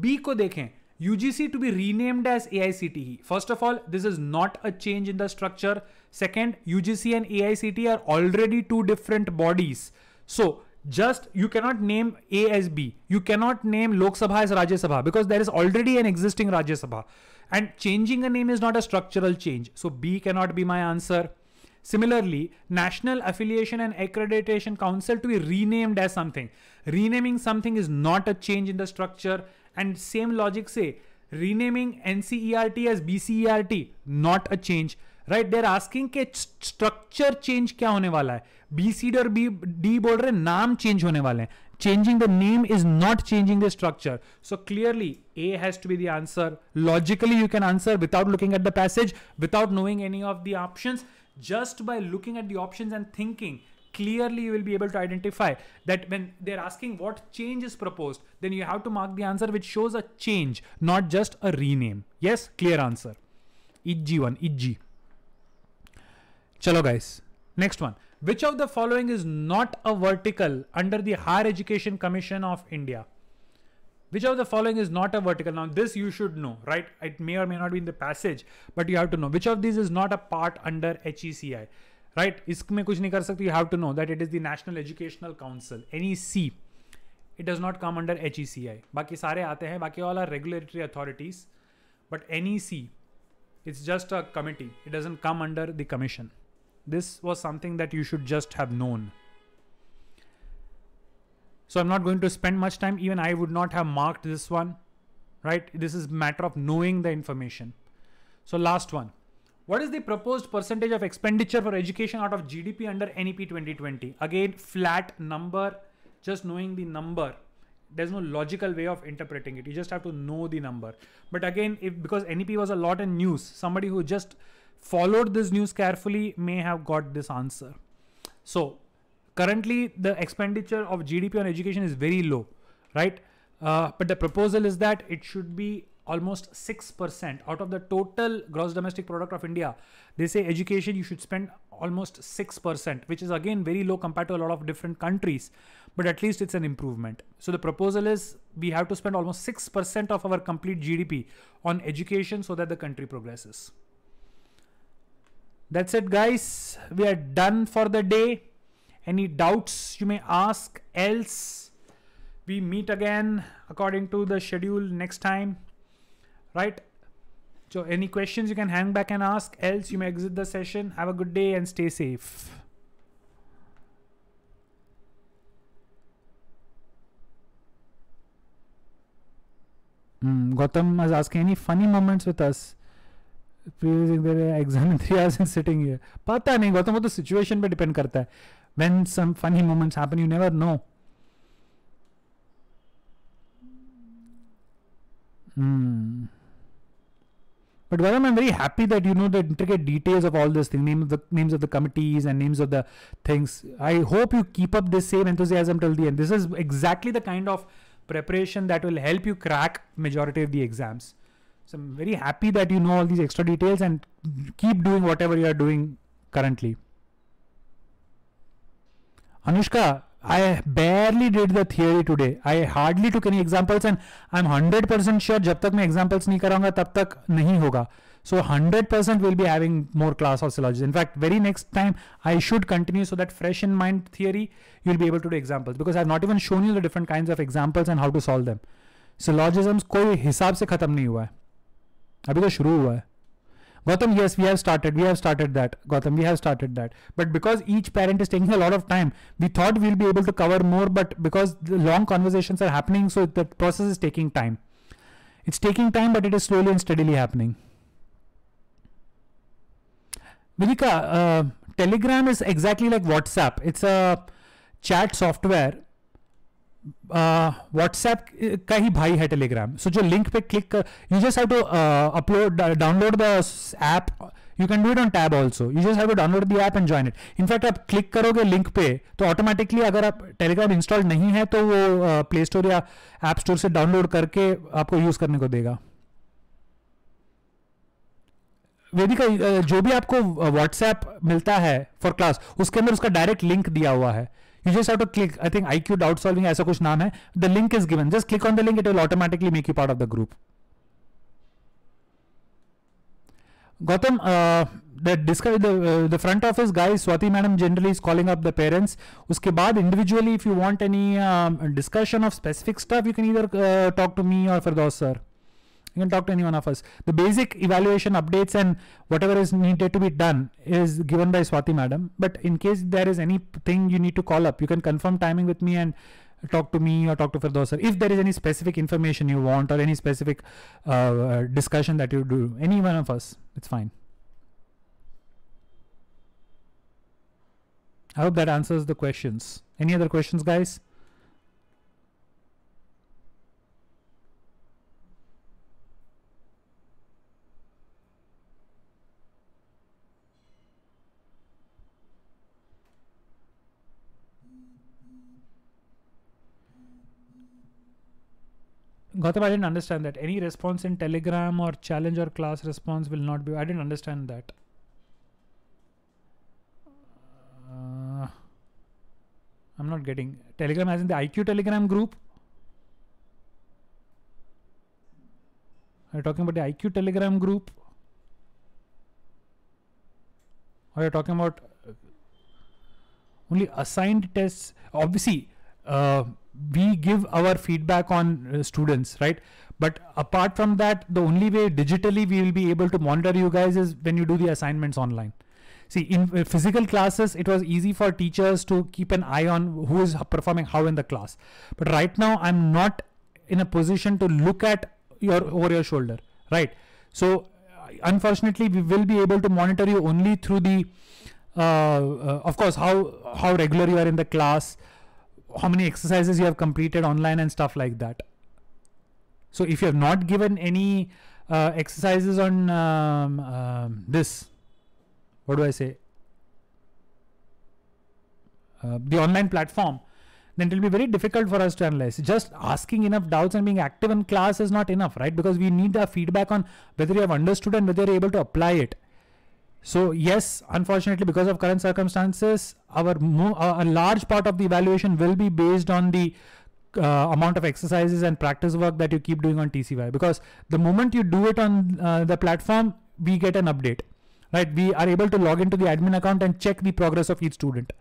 बी को देखें UGC to be renamed as AICTE. First of all, this is not a change in the structure. Second, UGC and AICTE are already two different bodies. So, just you cannot name A as B. You cannot name Lok Sabha as Rajya Sabha because there is already an existing Rajya Sabha. And changing a name is not a structural change. So B cannot be my answer. Similarly, National Affiliation and Accreditation Council to be renamed as something. Renaming something is not a change in the structure. And same logic say renaming NCERT as BCERT, not a change. Right? They are asking structure structure change. होने वाला है B सीड और B D बोल रहे नाम change changing the name is not changing the structure. So clearly A has to be the answer. Logically, you can answer without looking at the passage, without knowing any of the options. Just by looking at the options and thinking, clearly you will be able to identify that when they're asking what change is proposed, then you have to mark the answer which shows a change, not just a rename. Yes, clear answer. EG1, EG. Chalo guys, next one. Which of the following is not a vertical under the Higher Education Commission of India? Which of the following is not a vertical? Now this you should know, right? It may or may not be in the passage, but you have to know. Which of these is not a part under HECI? Right? इसमें कुछ नहीं कर सकते you have to know that it is the national educational council N E C it does not come under H E C I बाकी सारे आते हैं बाकी all are regulatory authorities but N E C it's just a committee it doesn't come under the commission this was something that you should just have known. So I'm not going to spend much time. Even I would not have marked this one, right? This is matter of knowing the information. So last one. What is the proposed percentage of expenditure for education out of GDP under NEP 2020? Again, flat number, just knowing the number. There's no logical way of interpreting it. You just have to know the number. But again, if because NEP was a lot in news, somebody who just followed this news carefully may have got this answer. So currently the expenditure of GDP on education is very low, right? Uh, but the proposal is that it should be almost 6% out of the total gross domestic product of India. They say education, you should spend almost 6%, which is again very low compared to a lot of different countries, but at least it's an improvement. So the proposal is we have to spend almost 6% of our complete GDP on education so that the country progresses that's it guys we are done for the day any doubts you may ask else we meet again according to the schedule next time right so any questions you can hang back and ask else you may exit the session have a good day and stay safe Mm, Gotham is asking any funny moments with us freezing their exam in three hours and sitting here. पता नहीं गौतम वो तो situation पे depend करता when some funny moments happen you never know hmm but Varam, I'm very happy that you know the intricate details of all this thing, name of the names of the committees and names of the things. I hope you keep up this same enthusiasm till the end. This is exactly the kind of preparation that will help you crack majority of the exams. So I'm very happy that you know all these extra details and keep doing whatever you are doing currently. Anushka, I barely did the theory today. I hardly took any examples and I'm 100% sure जब tak मैं examples नहीं karunga, तब tak nahi hoga. So 100% we'll be having more class of syllogisms. In fact, very next time I should continue so that fresh in mind theory, you'll be able to do examples because I've not even shown you the different kinds of examples and how to solve them. Syllogisms koi hisab se खत्म नहीं hua hai. अभी तो शुरू हुआ है Gautam yes we have started we have started that Gautam we have started that but because each parent is taking a lot of time we thought we'll be able to cover more but because long conversation are happening so the process is taking time it's taking time but it is slowly and steadily happening Vinika Telegram is exactly like WhatsApp it's a chat software WhatsApp का ही भाई है Telegram so जो link पे click you just have to upload download the app you can do it on tab also you just have to download the app and join it in fact आप click करोगे link पे तो automatically अगर आप Telegram install नहीं है तो वो प्ले स्टोर या ऐप स्टोर से डाउनलोड करके आपको यूज करने को देगा वेदिका जो भी आपको व्हाट्सएप मिलता है फॉर क्लास उसके अंदर उसका डायरेक्ट लिंक दिया हुआ है you just have to click I think I Q doubt solving ऐसा कुछ नाम है the link is given just click on the link it will automatically make you part of the group Gautam, uh, the, the, uh, the front office guy, Swati madam generally is calling up the parents. उसके बाद individually if you want any um, discussion of specific stuff, you can either uh, talk to me or Firdaus sir. You can talk to any one of us. The basic evaluation updates and whatever is needed to be done is given by Swati madam. But in case there is anything you need to call up, you can confirm timing with me and talk to me or talk to Firdaus sir. If there is any specific information you want or any specific uh, uh discussion that you do, any one of us, it's fine. I hope that answers the questions. Any other questions, guys? Gautam, I didn't understand that. Any response in Telegram or challenge or class response will not be. I didn't understand that. Uh, I'm not getting. Telegram as in the IQ Telegram group? Are you talking about the IQ Telegram group? Are you talking about only assigned tests? Obviously, uh, we give our feedback on uh, students, right? But apart from that, the only way digitally we will be able to monitor you guys is when you do the assignments online. See, in uh, physical classes, it was easy for teachers to keep an eye on who is performing how in the class. But right now, I'm not in a position to look at your over your shoulder, right? So, uh, unfortunately, we will be able to monitor you only through the, uh, of course, how how regular you are in the class, how many exercises you have completed online and stuff like that. So if you have not given any uh, exercises on um, um, this, what do I say? Uh, the online platform, then it will be very difficult for us to analyze. Just asking enough doubts and being active in class is not enough, right? Because we need the feedback on whether you have understood and whether you're able to apply it. So yes, unfortunately, because of current circumstances, our a large part of the evaluation will be based on the uh, amount of exercises and practice work that you keep doing on TCY. Because the moment you do it on uh, the platform, we get an update, right? We are able to log into the admin account and check the progress of each student.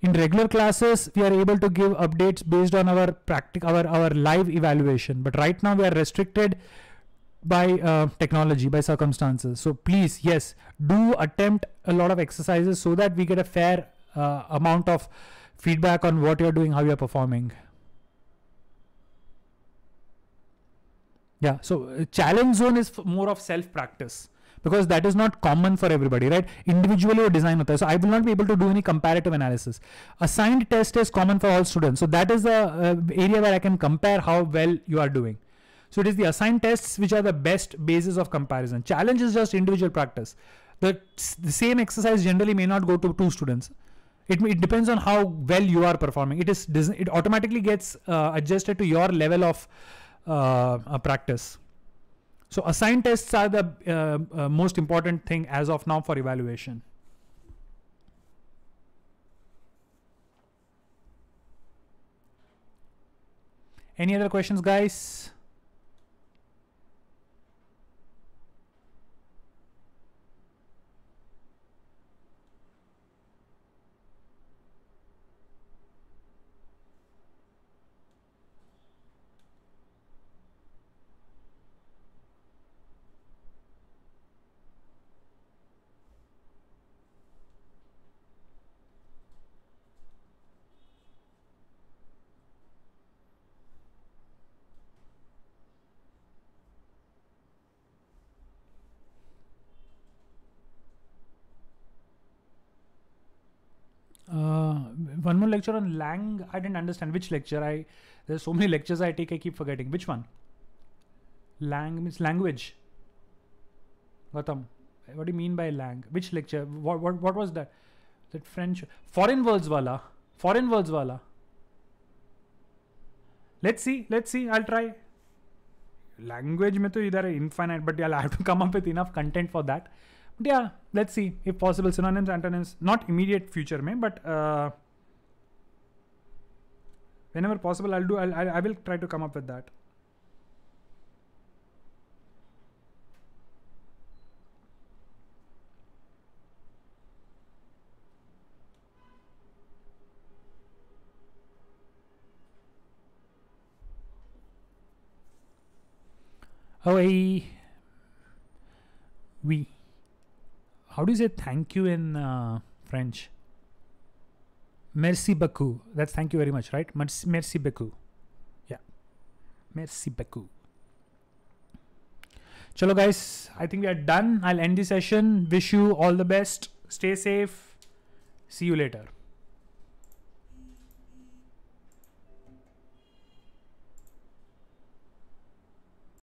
In regular classes, we are able to give updates based on our practice, our our live evaluation. But right now, we are restricted by uh, technology, by circumstances. So please, yes, do attempt a lot of exercises so that we get a fair uh, amount of feedback on what you're doing, how you're performing. Yeah, so uh, challenge zone is more of self practice because that is not common for everybody, right? Individually or design hota So I will not be able to do any comparative analysis. Assigned test is common for all students. So that is the uh, area where I can compare how well you are doing. So it is the assigned tests which are the best basis of comparison. Challenge is just individual practice. The, the same exercise generally may not go to two students. It, it depends on how well you are performing. It is it automatically gets uh, adjusted to your level of uh, practice. So assigned tests are the uh, uh, most important thing as of now for evaluation. Any other questions, guys? new lecture on Lang. I didn't understand which lecture. I there's so many lectures I take. I keep forgetting which one. Lang means language. Gautam, what do you mean by Lang? Which lecture? What what what was that? That French foreign words wala. Foreign words wala. Let's see. Let's see. I'll try. Language में तो इधर infinite but I have to come up with enough content for that but yeah let's see if possible synonyms antonyms not immediate future में but whenever possible i'll do I'll, i will try to come up with that Oh, hey. We. How do you say thank you in uh, French? Merci beaucoup. That's thank you very much, right? Merci, merci beaucoup. Yeah. Merci beaucoup. Chalo guys, I think we are done. I'll end the session. Wish you all the best. Stay safe. See you later.